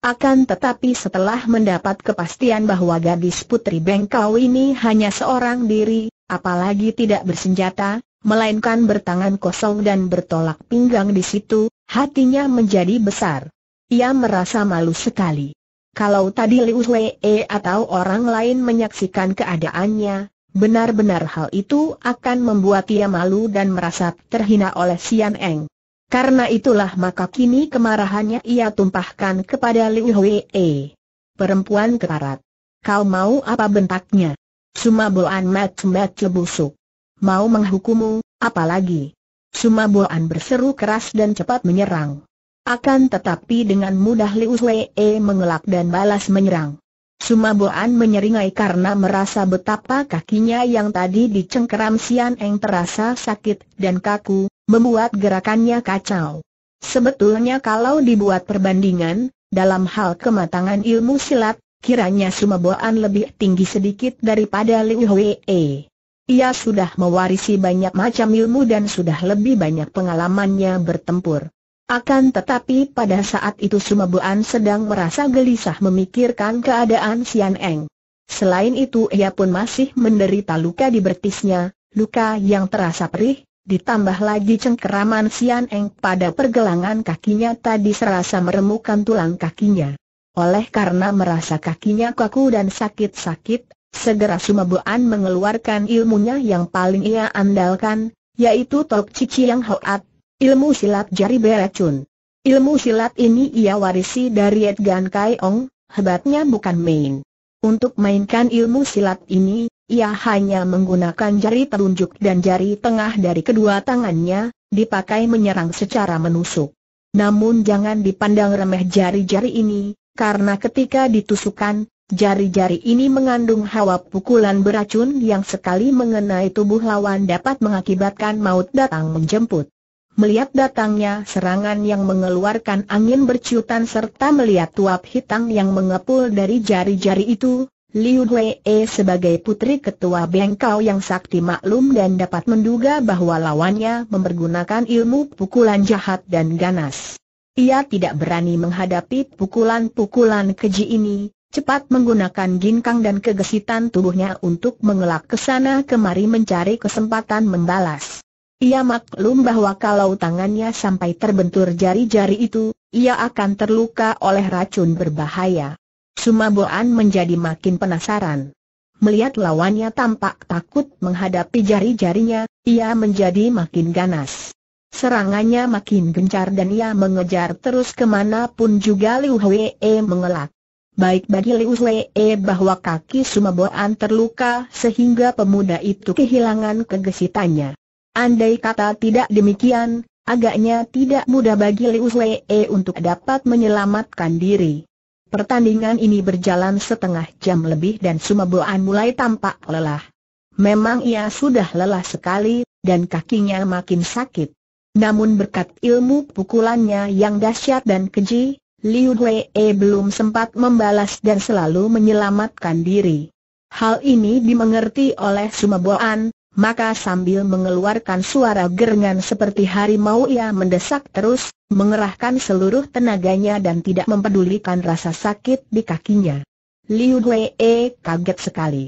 S1: Akan tetapi setelah mendapat kepastian bahwa gadis putri Bengkau ini hanya seorang diri, apalagi tidak bersenjata, melainkan bertangan kosong dan bertolak pinggang di situ, hatinya menjadi besar. Ia merasa malu sekali. Kalau tadi Liu Wei e atau orang lain menyaksikan keadaannya, Benar-benar hal itu akan membuat ia malu dan merasa terhina oleh Sian Eng. Karena itulah maka kini kemarahannya ia tumpahkan kepada Liu E. Perempuan keparat. Kau mau apa bentaknya? Sumaboan Mat macam busuk. Mau menghukummu, apalagi? Sumaboan berseru keras dan cepat menyerang. Akan tetapi dengan mudah Liu E mengelak dan balas menyerang. Sumaboan menyeringai karena merasa betapa kakinya yang tadi dicengkeram Sian Eng terasa sakit dan kaku, membuat gerakannya kacau. Sebetulnya kalau dibuat perbandingan, dalam hal kematangan ilmu silat, kiranya Sumaboan lebih tinggi sedikit daripada Liu Hwee. Ia sudah mewarisi banyak macam ilmu dan sudah lebih banyak pengalamannya bertempur. Akan tetapi pada saat itu Sumabuan sedang merasa gelisah memikirkan keadaan Sian Eng. Selain itu ia pun masih menderita luka di betisnya, luka yang terasa perih, ditambah lagi cengkeraman Sian Eng pada pergelangan kakinya tadi serasa meremukan tulang kakinya. Oleh karena merasa kakinya kaku dan sakit-sakit, segera Sumabuan mengeluarkan ilmunya yang paling ia andalkan, yaitu Tok Cici yang hoat, Ilmu silat jari beracun. Ilmu silat ini ia warisi dari Edgan Ong, hebatnya bukan main. Untuk mainkan ilmu silat ini, ia hanya menggunakan jari telunjuk dan jari tengah dari kedua tangannya, dipakai menyerang secara menusuk. Namun jangan dipandang remeh jari-jari ini, karena ketika ditusukan, jari-jari ini mengandung hawa pukulan beracun yang sekali mengenai tubuh lawan dapat mengakibatkan maut datang menjemput melihat datangnya serangan yang mengeluarkan angin berciutan serta melihat tuap hitam yang mengepul dari jari-jari itu, Liu Wei sebagai putri ketua Bengkau yang sakti maklum dan dapat menduga bahwa lawannya mempergunakan ilmu pukulan jahat dan ganas. Ia tidak berani menghadapi pukulan-pukulan keji ini, cepat menggunakan ginkang dan kegesitan tubuhnya untuk mengelak ke sana kemari mencari kesempatan membalas. Ia maklum bahwa kalau tangannya sampai terbentur jari-jari itu, ia akan terluka oleh racun berbahaya. Sumaboan menjadi makin penasaran. Melihat lawannya tampak takut menghadapi jari-jarinya, ia menjadi makin ganas. Serangannya makin gencar dan ia mengejar terus kemanapun juga Liu Hwee mengelak. Baik bagi Liu Hwee bahwa kaki Sumaboan terluka sehingga pemuda itu kehilangan kegesitannya. Andai kata tidak demikian, agaknya tidak mudah bagi Liu Wei untuk dapat menyelamatkan diri. Pertandingan ini berjalan setengah jam lebih dan Boan mulai tampak lelah. Memang ia sudah lelah sekali, dan kakinya makin sakit. Namun berkat ilmu pukulannya yang dahsyat dan keji, Liu Wei belum sempat membalas dan selalu menyelamatkan diri. Hal ini dimengerti oleh Boan, maka sambil mengeluarkan suara gerengan seperti harimau ia mendesak terus, mengerahkan seluruh tenaganya dan tidak mempedulikan rasa sakit di kakinya. Liu Wei eh, kaget sekali.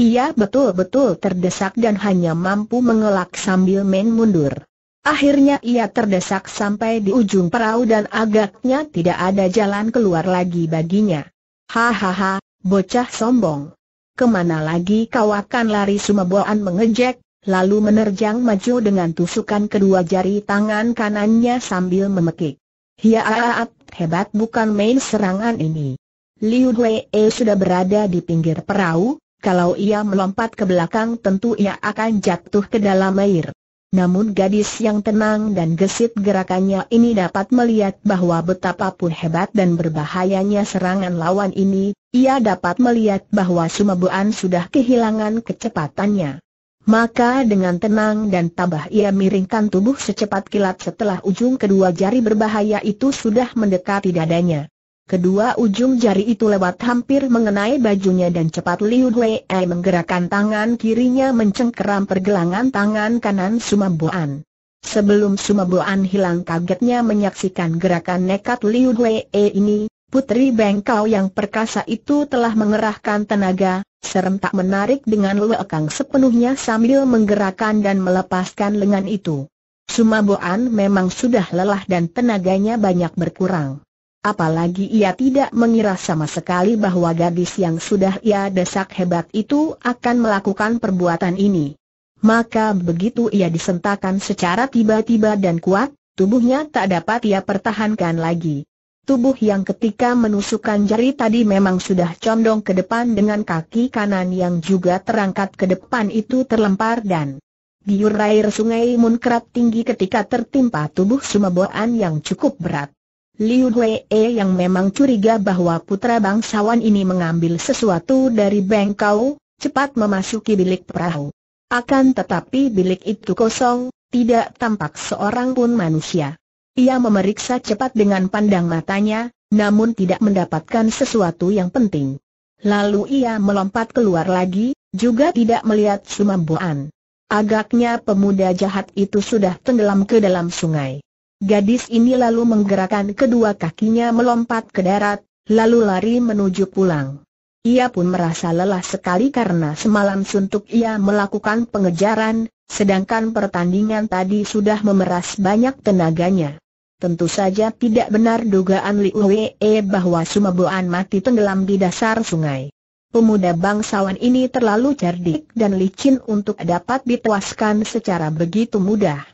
S1: Ia betul-betul terdesak dan hanya mampu mengelak sambil main mundur. Akhirnya ia terdesak sampai di ujung perahu dan agaknya tidak ada jalan keluar lagi baginya. Hahaha, bocah sombong. Kemana lagi kau akan lari sumeboan mengejek, lalu menerjang maju dengan tusukan kedua jari tangan kanannya sambil memekik. Hiaaat, hebat bukan main serangan ini. Liu Wei e sudah berada di pinggir perahu, kalau ia melompat ke belakang tentu ia akan jatuh ke dalam air. Namun gadis yang tenang dan gesit gerakannya ini dapat melihat bahwa betapapun hebat dan berbahayanya serangan lawan ini, ia dapat melihat bahwa Sumabuan sudah kehilangan kecepatannya. Maka dengan tenang dan tabah ia miringkan tubuh secepat kilat setelah ujung kedua jari berbahaya itu sudah mendekati dadanya. Kedua ujung jari itu lewat hampir mengenai bajunya dan cepat Liu Wei menggerakkan tangan kirinya mencengkeram pergelangan tangan kanan Sumabuan. Sebelum Sumabuan hilang kagetnya menyaksikan gerakan nekat Liu Wei eh, ini, putri bengkau yang perkasa itu telah mengerahkan tenaga, serentak menarik dengan lekang sepenuhnya sambil menggerakkan dan melepaskan lengan itu. Sumaboan memang sudah lelah dan tenaganya banyak berkurang. Apalagi ia tidak mengira sama sekali bahwa gadis yang sudah ia desak hebat itu akan melakukan perbuatan ini. Maka begitu ia disentakan secara tiba-tiba dan kuat, tubuhnya tak dapat ia pertahankan lagi. Tubuh yang ketika menusukkan jari tadi memang sudah condong ke depan dengan kaki kanan yang juga terangkat ke depan itu terlempar dan diurai air sungai munkrat tinggi ketika tertimpa tubuh Sumaboan yang cukup berat. Liu Wei eh, yang memang curiga bahwa putra bangsawan ini mengambil sesuatu dari bengkau, cepat memasuki bilik perahu. Akan tetapi bilik itu kosong, tidak tampak seorang pun manusia. Ia memeriksa cepat dengan pandang matanya, namun tidak mendapatkan sesuatu yang penting. Lalu ia melompat keluar lagi, juga tidak melihat sumambuan. Agaknya pemuda jahat itu sudah tenggelam ke dalam sungai. Gadis ini lalu menggerakkan kedua kakinya melompat ke darat, lalu lari menuju pulang. Ia pun merasa lelah sekali karena semalam suntuk ia melakukan pengejaran, sedangkan pertandingan tadi sudah memeras banyak tenaganya. Tentu saja tidak benar dugaan Li Wee bahwa Sumaboan mati tenggelam di dasar sungai. Pemuda bangsawan ini terlalu cerdik dan licin untuk dapat ditewaskan secara begitu mudah.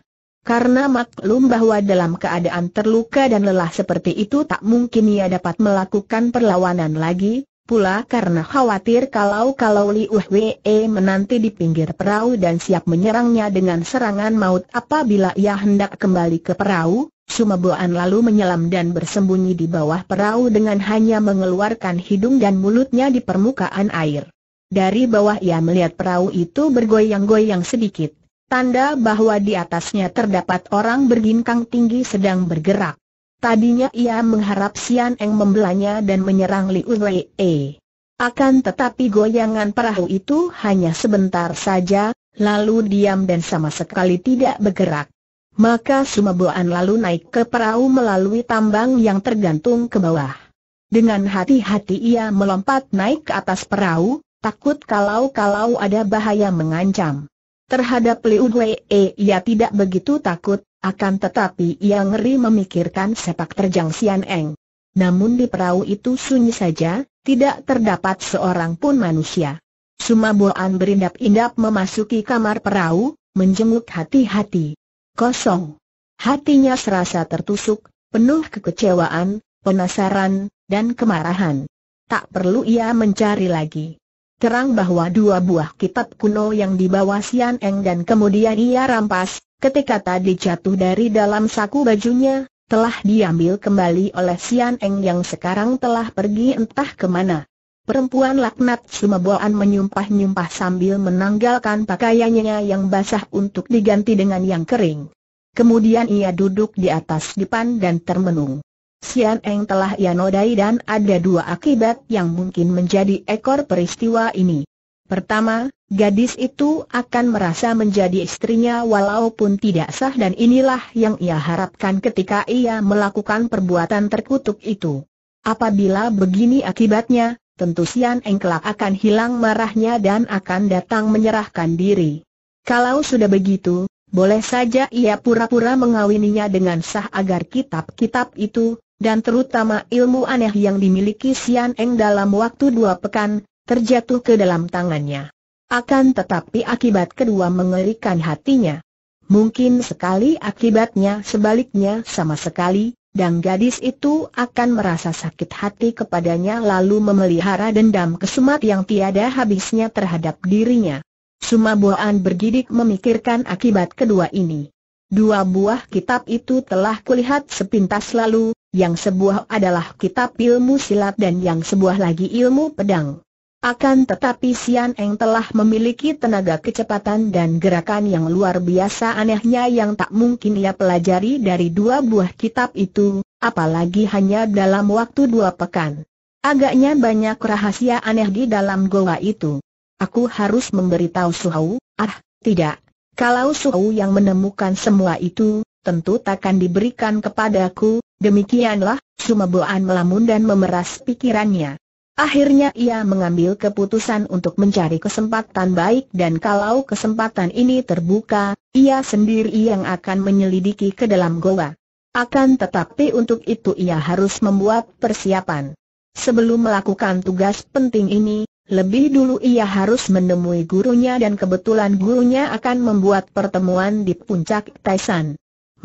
S1: Karena maklum bahwa dalam keadaan terluka dan lelah seperti itu tak mungkin ia dapat melakukan perlawanan lagi, pula karena khawatir kalau-kalau Li Wei menanti di pinggir perahu dan siap menyerangnya dengan serangan maut apabila ia hendak kembali ke perahu, Sumaboan lalu menyelam dan bersembunyi di bawah perahu dengan hanya mengeluarkan hidung dan mulutnya di permukaan air. Dari bawah ia melihat perahu itu bergoyang-goyang sedikit. Tanda bahwa di atasnya terdapat orang berginkang tinggi sedang bergerak. Tadinya ia mengharap Sian Eng membelanya dan menyerang Liu Wei. Akan tetapi goyangan perahu itu hanya sebentar saja, lalu diam dan sama sekali tidak bergerak. Maka Boan lalu naik ke perahu melalui tambang yang tergantung ke bawah. Dengan hati-hati ia melompat naik ke atas perahu, takut kalau-kalau ada bahaya mengancam. Terhadap Liu Wei ia eh, ya tidak begitu takut, akan tetapi ia ngeri memikirkan sepak terjang Sian Eng. Namun di perahu itu sunyi saja, tidak terdapat seorang pun manusia. Suma Boan berindap-indap memasuki kamar perahu, menjenguk hati-hati. Kosong. Hatinya serasa tertusuk, penuh kekecewaan, penasaran, dan kemarahan. Tak perlu ia mencari lagi terang bahwa dua buah kitab kuno yang dibawa Sian Eng dan kemudian ia rampas, ketika tadi jatuh dari dalam saku bajunya, telah diambil kembali oleh Sian Eng yang sekarang telah pergi entah kemana. Perempuan laknat Sumaboan menyumpah-nyumpah sambil menanggalkan pakaiannya yang basah untuk diganti dengan yang kering. Kemudian ia duduk di atas dipan dan termenung. Sian Eng telah ia nodai dan ada dua akibat yang mungkin menjadi ekor peristiwa ini. Pertama, gadis itu akan merasa menjadi istrinya walaupun tidak sah dan inilah yang ia harapkan ketika ia melakukan perbuatan terkutuk itu. Apabila begini akibatnya, tentu Sian Eng kelak akan hilang marahnya dan akan datang menyerahkan diri. Kalau sudah begitu, boleh saja ia pura-pura mengawininya dengan sah agar kitab-kitab itu, dan terutama ilmu aneh yang dimiliki Sian Eng dalam waktu dua pekan, terjatuh ke dalam tangannya. Akan tetapi akibat kedua mengerikan hatinya. Mungkin sekali akibatnya sebaliknya sama sekali, dan gadis itu akan merasa sakit hati kepadanya lalu memelihara dendam kesumat yang tiada habisnya terhadap dirinya. Sumaboan bergidik memikirkan akibat kedua ini. Dua buah kitab itu telah kulihat sepintas lalu, yang sebuah adalah kitab ilmu silat dan yang sebuah lagi ilmu pedang. Akan tetapi Sian Eng telah memiliki tenaga kecepatan dan gerakan yang luar biasa anehnya yang tak mungkin ia pelajari dari dua buah kitab itu, apalagi hanya dalam waktu dua pekan. Agaknya banyak rahasia aneh di dalam goa itu. Aku harus memberitahu Suhau, ah, tidak. Kalau Suhau yang menemukan semua itu, tentu takkan diberikan kepadaku, Demikianlah, Sumaboan melamun dan memeras pikirannya. Akhirnya ia mengambil keputusan untuk mencari kesempatan baik dan kalau kesempatan ini terbuka, ia sendiri yang akan menyelidiki ke dalam goa. Akan tetapi untuk itu ia harus membuat persiapan. Sebelum melakukan tugas penting ini, lebih dulu ia harus menemui gurunya dan kebetulan gurunya akan membuat pertemuan di puncak Taisan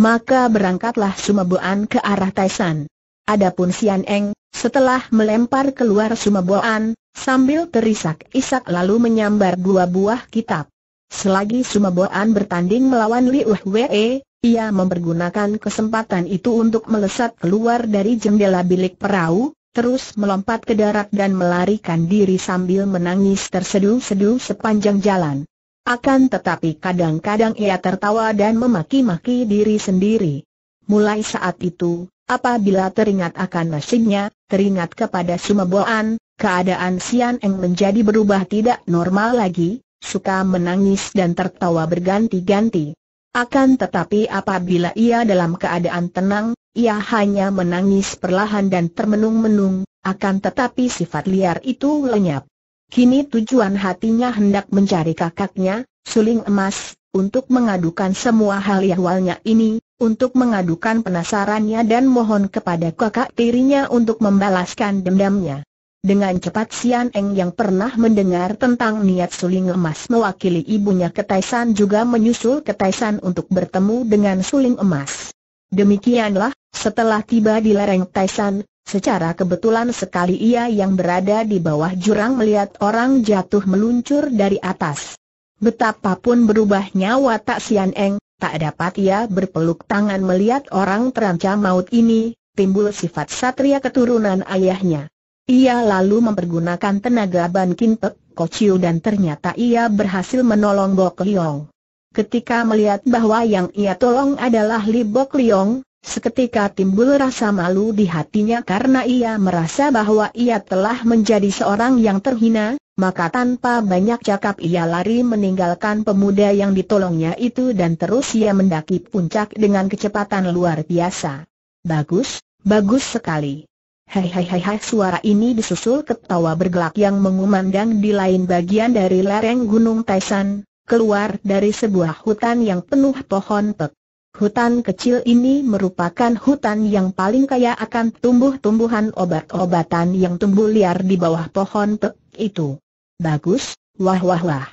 S1: maka berangkatlah Sumaboan ke arah Taisan. Adapun Sian Eng, setelah melempar keluar Sumaboan, sambil terisak-isak lalu menyambar dua buah kitab. Selagi Sumaboan bertanding melawan Liu Wei, ia mempergunakan kesempatan itu untuk melesat keluar dari jendela bilik perahu, terus melompat ke darat dan melarikan diri sambil menangis terseduh-seduh sepanjang jalan. Akan tetapi kadang-kadang ia tertawa dan memaki-maki diri sendiri. Mulai saat itu, apabila teringat akan nasibnya, teringat kepada Sumeboan, keadaan Sian Eng menjadi berubah tidak normal lagi, suka menangis dan tertawa berganti-ganti. Akan tetapi apabila ia dalam keadaan tenang, ia hanya menangis perlahan dan termenung-menung, akan tetapi sifat liar itu lenyap. Kini tujuan hatinya hendak mencari kakaknya, suling emas, untuk mengadukan semua hal yang yahwalnya ini, untuk mengadukan penasarannya dan mohon kepada kakak tirinya untuk membalaskan dendamnya. Dengan cepat Sian Eng yang pernah mendengar tentang niat suling emas mewakili ibunya ke Taisan juga menyusul ke Taisan untuk bertemu dengan suling emas. Demikianlah, setelah tiba di lereng Taisan, Secara kebetulan sekali ia yang berada di bawah jurang melihat orang jatuh meluncur dari atas. Betapapun berubahnya watak Sian Eng, tak dapat ia berpeluk tangan melihat orang terancam maut ini, timbul sifat satria keturunan ayahnya. Ia lalu mempergunakan tenaga Ban Kin Pek, Kociu dan ternyata ia berhasil menolong Bok Liong. Ketika melihat bahwa yang ia tolong adalah Li Bok Liong, Seketika timbul rasa malu di hatinya karena ia merasa bahwa ia telah menjadi seorang yang terhina, maka tanpa banyak cakap ia lari meninggalkan pemuda yang ditolongnya itu dan terus ia mendaki puncak dengan kecepatan luar biasa. Bagus, bagus sekali. Hei hei hei hei! suara ini disusul ketawa bergelak yang mengumandang di lain bagian dari lereng Gunung Taisan, keluar dari sebuah hutan yang penuh pohon pek. Hutan kecil ini merupakan hutan yang paling kaya akan tumbuh-tumbuhan obat-obatan yang tumbuh liar di bawah pohon pek itu. Bagus, wah wah wah.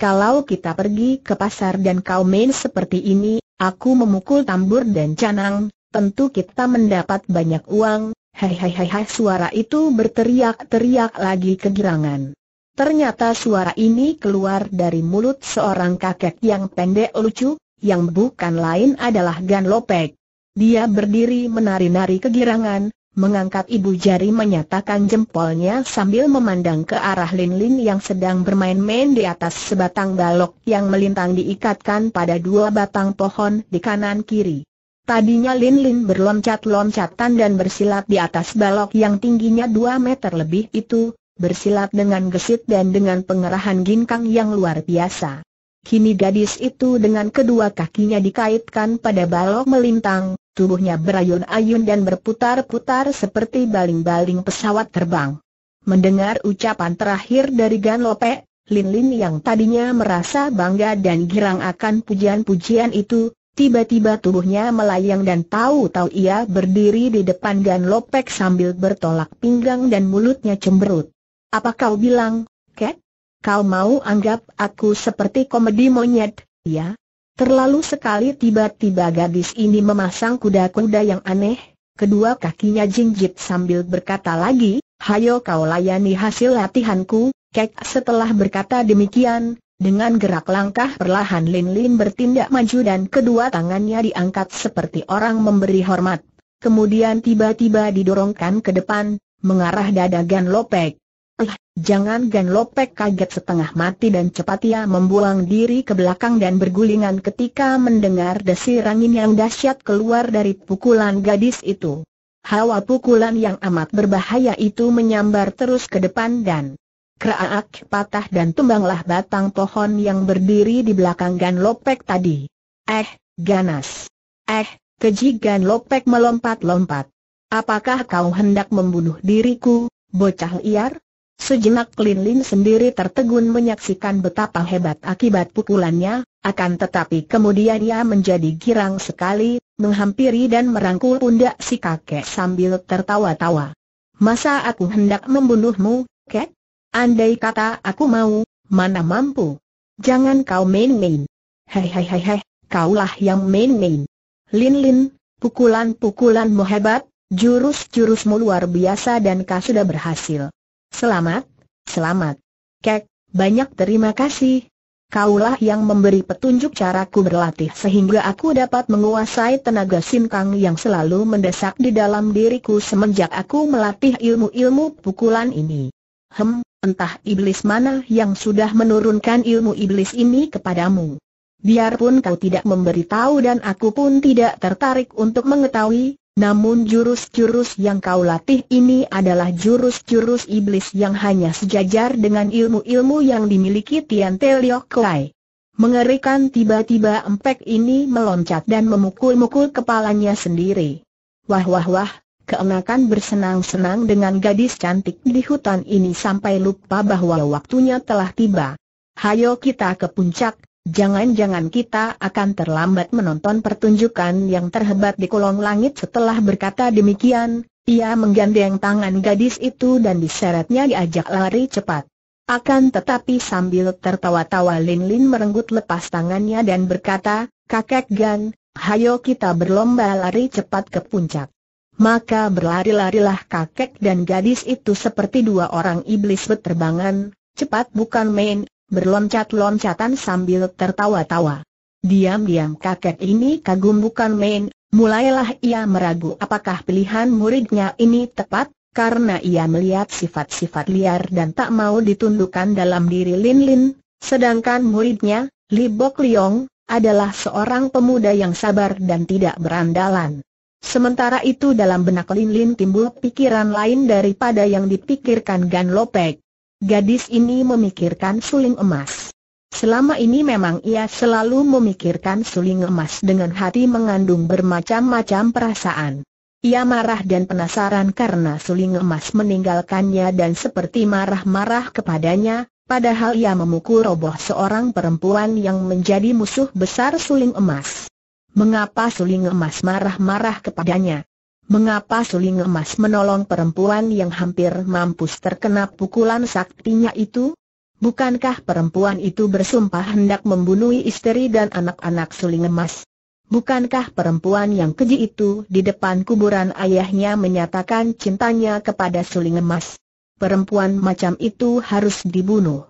S1: Kalau kita pergi ke pasar dan kau main seperti ini, aku memukul tambur dan canang, tentu kita mendapat banyak uang, Hei hei hei hei, suara itu berteriak-teriak lagi kegirangan. Ternyata suara ini keluar dari mulut seorang kakek yang pendek lucu, yang bukan lain adalah Gan Lopek. Dia berdiri menari-nari kegirangan, mengangkat ibu jari menyatakan jempolnya sambil memandang ke arah Lin Lin yang sedang bermain-main di atas sebatang balok yang melintang diikatkan pada dua batang pohon di kanan kiri. Tadinya Lin Lin berloncat-loncatan dan bersilat di atas balok yang tingginya dua meter lebih itu, bersilat dengan gesit dan dengan pengerahan ginkang yang luar biasa. Kini gadis itu dengan kedua kakinya dikaitkan pada balok melintang, tubuhnya berayun-ayun dan berputar-putar seperti baling-baling pesawat terbang. Mendengar ucapan terakhir dari Gan Lope, Lin Lin yang tadinya merasa bangga dan girang akan pujian-pujian itu, tiba-tiba tubuhnya melayang dan tahu-tahu ia berdiri di depan Gan Lope sambil bertolak pinggang dan mulutnya cemberut. Apa kau bilang, Kek? Kau mau anggap aku seperti komedi monyet, ya? Terlalu sekali tiba-tiba gadis ini memasang kuda-kuda yang aneh, kedua kakinya jingjit sambil berkata lagi, Hayo kau layani hasil latihanku, kek setelah berkata demikian, dengan gerak langkah perlahan Lin Lin bertindak maju dan kedua tangannya diangkat seperti orang memberi hormat. Kemudian tiba-tiba didorongkan ke depan, mengarah dada Lopek. Eh, jangan Gan Lopek kaget setengah mati dan cepat ia membuang diri ke belakang dan bergulingan ketika mendengar desir angin yang dahsyat keluar dari pukulan gadis itu. Hawa pukulan yang amat berbahaya itu menyambar terus ke depan dan Kraak patah dan tumbanglah batang pohon yang berdiri di belakang Gan Lopek tadi. Eh, ganas. Eh, keji Gan Lopek melompat-lompat. Apakah kau hendak membunuh diriku, bocah liar? Sejenak Lin Lin sendiri tertegun menyaksikan betapa hebat akibat pukulannya, akan tetapi kemudian ia menjadi girang sekali, menghampiri dan merangkul pundak si kakek sambil tertawa-tawa. Masa aku hendak membunuhmu, kek? Andai kata aku mau, mana mampu? Jangan kau main-main. Hei hei hei hei, kaulah yang main-main. Lin Lin, pukulan-pukulanmu hebat, jurus-jurusmu luar biasa dan kau sudah berhasil Selamat, selamat. Kek, banyak terima kasih. Kaulah yang memberi petunjuk caraku berlatih sehingga aku dapat menguasai tenaga sinkang yang selalu mendesak di dalam diriku semenjak aku melatih ilmu-ilmu pukulan ini. Hem, entah iblis mana yang sudah menurunkan ilmu iblis ini kepadamu. Biarpun kau tidak memberitahu dan aku pun tidak tertarik untuk mengetahui, namun jurus-jurus yang kau latih ini adalah jurus-jurus iblis yang hanya sejajar dengan ilmu-ilmu yang dimiliki Tian Te Liok Kuai. Mengerikan tiba-tiba empek ini meloncat dan memukul-mukul kepalanya sendiri. Wah wah wah, keenakan bersenang-senang dengan gadis cantik di hutan ini sampai lupa bahwa waktunya telah tiba. Hayo kita ke puncak, Jangan-jangan kita akan terlambat menonton pertunjukan yang terhebat di kolong langit setelah berkata demikian, ia menggandeng tangan gadis itu dan diseretnya diajak lari cepat. Akan tetapi sambil tertawa-tawa Lin Lin merenggut lepas tangannya dan berkata, Kakek Gan, hayo kita berlomba lari cepat ke puncak. Maka berlari-larilah kakek dan gadis itu seperti dua orang iblis berterbangan, cepat bukan main, berloncat-loncatan sambil tertawa-tawa. Diam-diam kakek ini kagum bukan main, mulailah ia meragu apakah pilihan muridnya ini tepat, karena ia melihat sifat-sifat liar dan tak mau ditundukkan dalam diri Lin Lin, sedangkan muridnya, Li Bok Liong, adalah seorang pemuda yang sabar dan tidak berandalan. Sementara itu dalam benak Lin Lin timbul pikiran lain daripada yang dipikirkan Gan Lopek. Gadis ini memikirkan suling emas. Selama ini memang ia selalu memikirkan suling emas dengan hati mengandung bermacam-macam perasaan. Ia marah dan penasaran karena suling emas meninggalkannya dan seperti marah-marah kepadanya, padahal ia memukul roboh seorang perempuan yang menjadi musuh besar suling emas. Mengapa suling emas marah-marah kepadanya? Mengapa suling emas menolong perempuan yang hampir mampus terkena pukulan saktinya itu? Bukankah perempuan itu bersumpah hendak membunuh istri dan anak-anak suling emas? Bukankah perempuan yang keji itu di depan kuburan ayahnya menyatakan cintanya kepada suling emas? Perempuan macam itu harus dibunuh.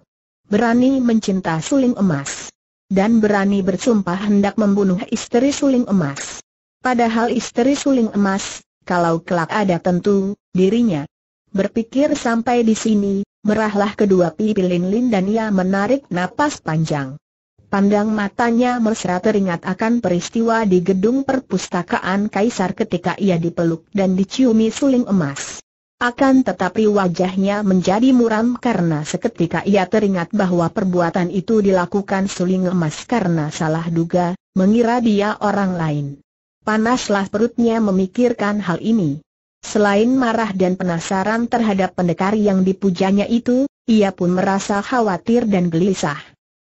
S1: Berani mencinta suling emas. Dan berani bersumpah hendak membunuh istri suling emas. Padahal istri suling emas, kalau kelak ada tentu, dirinya. Berpikir sampai di sini, merahlah kedua pipi Lin Lin dan ia menarik napas panjang. Pandang matanya mesra teringat akan peristiwa di gedung perpustakaan Kaisar ketika ia dipeluk dan diciumi suling emas. Akan tetapi wajahnya menjadi muram karena seketika ia teringat bahwa perbuatan itu dilakukan suling emas karena salah duga, mengira dia orang lain. Panaslah perutnya memikirkan hal ini. Selain marah dan penasaran terhadap pendekar yang dipujanya itu, ia pun merasa khawatir dan gelisah.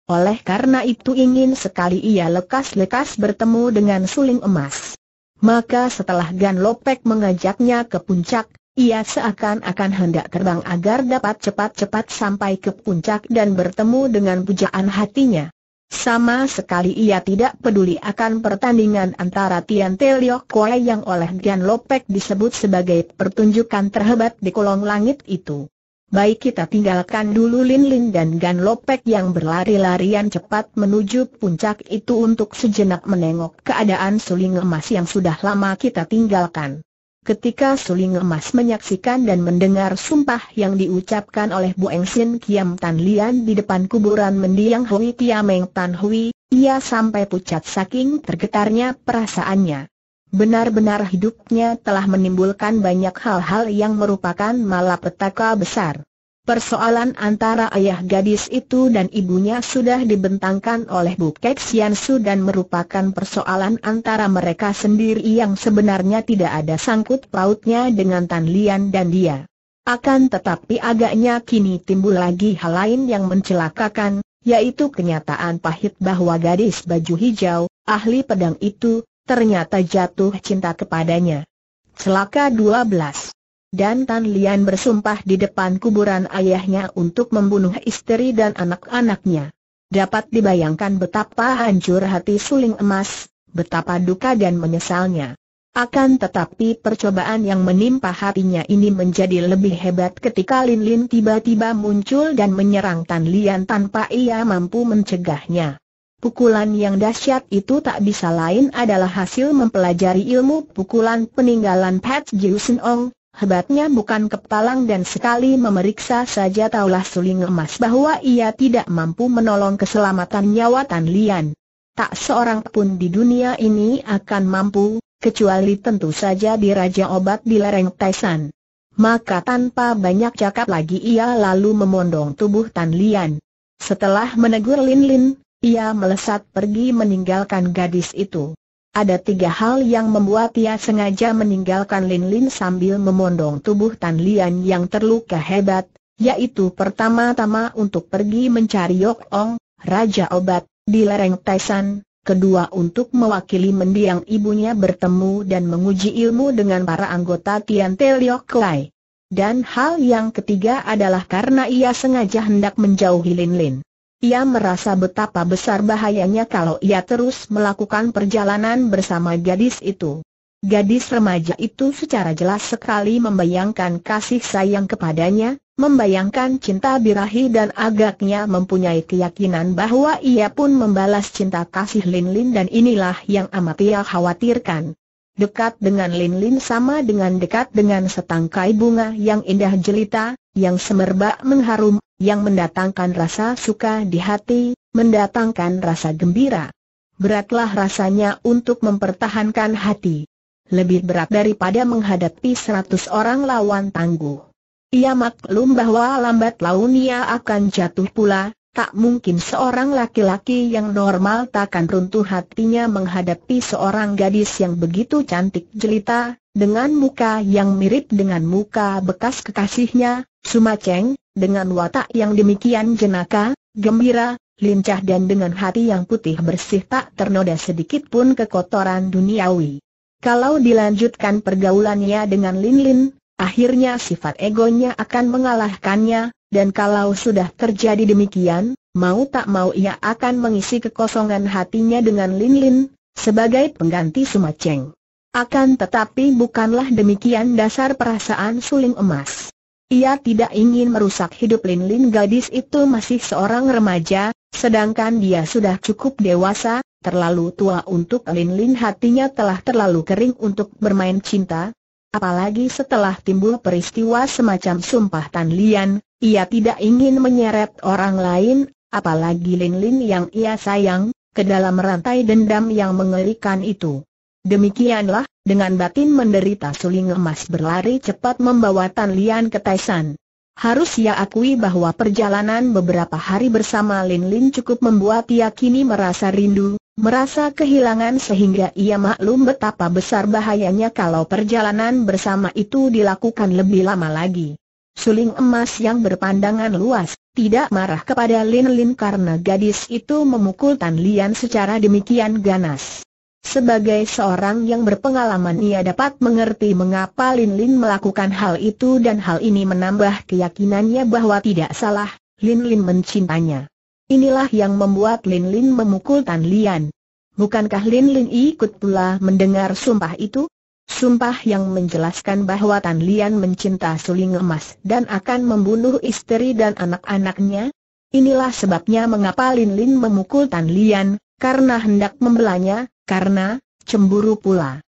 S1: Oleh karena itu ingin sekali ia lekas-lekas bertemu dengan suling emas. Maka setelah Gan Lopek mengajaknya ke puncak, ia seakan-akan hendak terbang agar dapat cepat-cepat sampai ke puncak dan bertemu dengan pujaan hatinya. Sama sekali ia tidak peduli akan pertandingan antara Tian Te Kue yang oleh Gian Lopek disebut sebagai pertunjukan terhebat di kolong langit itu. Baik kita tinggalkan dulu Lin Lin dan Gan Lopek yang berlari-larian cepat menuju puncak itu untuk sejenak menengok keadaan suling emas yang sudah lama kita tinggalkan. Ketika Suling Emas menyaksikan dan mendengar sumpah yang diucapkan oleh Bu Engsin Kiam Tan Lian di depan kuburan mendiang Hui Tiameng Tan Hui, ia sampai pucat saking tergetarnya perasaannya. Benar-benar hidupnya telah menimbulkan banyak hal-hal yang merupakan malapetaka besar. Persoalan antara ayah gadis itu dan ibunya sudah dibentangkan oleh Bu Kek Sian Su dan merupakan persoalan antara mereka sendiri yang sebenarnya tidak ada sangkut pautnya dengan Tan Lian dan dia. Akan tetapi agaknya kini timbul lagi hal lain yang mencelakakan, yaitu kenyataan pahit bahwa gadis baju hijau, ahli pedang itu, ternyata jatuh cinta kepadanya. Celaka 12 dan Tan Lian bersumpah di depan kuburan ayahnya untuk membunuh istri dan anak-anaknya. Dapat dibayangkan betapa hancur hati suling emas, betapa duka dan menyesalnya. Akan tetapi percobaan yang menimpa hatinya ini menjadi lebih hebat ketika Lin Lin tiba-tiba muncul dan menyerang Tan Lian tanpa ia mampu mencegahnya. Pukulan yang dahsyat itu tak bisa lain adalah hasil mempelajari ilmu pukulan peninggalan Pat Jiu Sin Ong, hebatnya bukan kepalang dan sekali memeriksa saja taulah suling emas bahwa ia tidak mampu menolong keselamatan nyawa Tan Lian. Tak seorang pun di dunia ini akan mampu, kecuali tentu saja di Raja Obat di lereng Taisan. Maka tanpa banyak cakap lagi ia lalu memondong tubuh Tan Lian. Setelah menegur Lin Lin, ia melesat pergi meninggalkan gadis itu. Ada tiga hal yang membuat ia sengaja meninggalkan Lin Lin sambil memondong tubuh Tan Lian yang terluka hebat, yaitu pertama-tama untuk pergi mencari Yok Ong, Raja Obat, di lereng Taisan, kedua untuk mewakili mendiang ibunya bertemu dan menguji ilmu dengan para anggota Tian Te Liok Lai. Dan hal yang ketiga adalah karena ia sengaja hendak menjauhi Lin Lin. Ia merasa betapa besar bahayanya kalau ia terus melakukan perjalanan bersama gadis itu. Gadis remaja itu secara jelas sekali membayangkan kasih sayang kepadanya, membayangkan cinta birahi dan agaknya mempunyai keyakinan bahwa ia pun membalas cinta kasih Lin Lin dan inilah yang amat ia khawatirkan. Dekat dengan Lin Lin sama dengan dekat dengan setangkai bunga yang indah jelita, yang semerbak mengharum, yang mendatangkan rasa suka di hati, mendatangkan rasa gembira. Beratlah rasanya untuk mempertahankan hati. Lebih berat daripada menghadapi seratus orang lawan tangguh. Ia maklum bahwa lambat laun ia akan jatuh pula, tak mungkin seorang laki-laki yang normal takkan runtuh hatinya menghadapi seorang gadis yang begitu cantik jelita, dengan muka yang mirip dengan muka bekas kekasihnya, Sumaceng, dengan watak yang demikian jenaka, gembira, lincah dan dengan hati yang putih bersih tak ternoda sedikit pun kekotoran duniawi. Kalau dilanjutkan pergaulannya dengan Lin Lin, akhirnya sifat egonya akan mengalahkannya, dan kalau sudah terjadi demikian, mau tak mau ia akan mengisi kekosongan hatinya dengan Lin Lin, sebagai pengganti Sumaceng. Akan tetapi bukanlah demikian dasar perasaan suling emas. Ia tidak ingin merusak hidup Lin Lin gadis itu masih seorang remaja, sedangkan dia sudah cukup dewasa, terlalu tua untuk Lin Lin hatinya telah terlalu kering untuk bermain cinta. Apalagi setelah timbul peristiwa semacam sumpah Tan Lian, ia tidak ingin menyeret orang lain, apalagi Lin Lin yang ia sayang, ke dalam rantai dendam yang mengerikan itu. Demikianlah, dengan batin menderita suling emas berlari cepat membawa Tan Lian ke Taisan. Harus ia akui bahwa perjalanan beberapa hari bersama Lin Lin cukup membuat ia kini merasa rindu, merasa kehilangan sehingga ia maklum betapa besar bahayanya kalau perjalanan bersama itu dilakukan lebih lama lagi. Suling emas yang berpandangan luas, tidak marah kepada Lin Lin karena gadis itu memukul Tan Lian secara demikian ganas. Sebagai seorang yang berpengalaman ia dapat mengerti mengapa Lin Lin melakukan hal itu dan hal ini menambah keyakinannya bahwa tidak salah, Lin Lin mencintainya. Inilah yang membuat Lin Lin memukul Tan Lian. Bukankah Lin Lin ikut pula mendengar sumpah itu? Sumpah yang menjelaskan bahwa Tan Lian mencinta suling emas dan akan membunuh istri dan anak-anaknya? Inilah sebabnya mengapa Lin Lin memukul Tan Lian, karena hendak membelanya, karena, cemburu pula.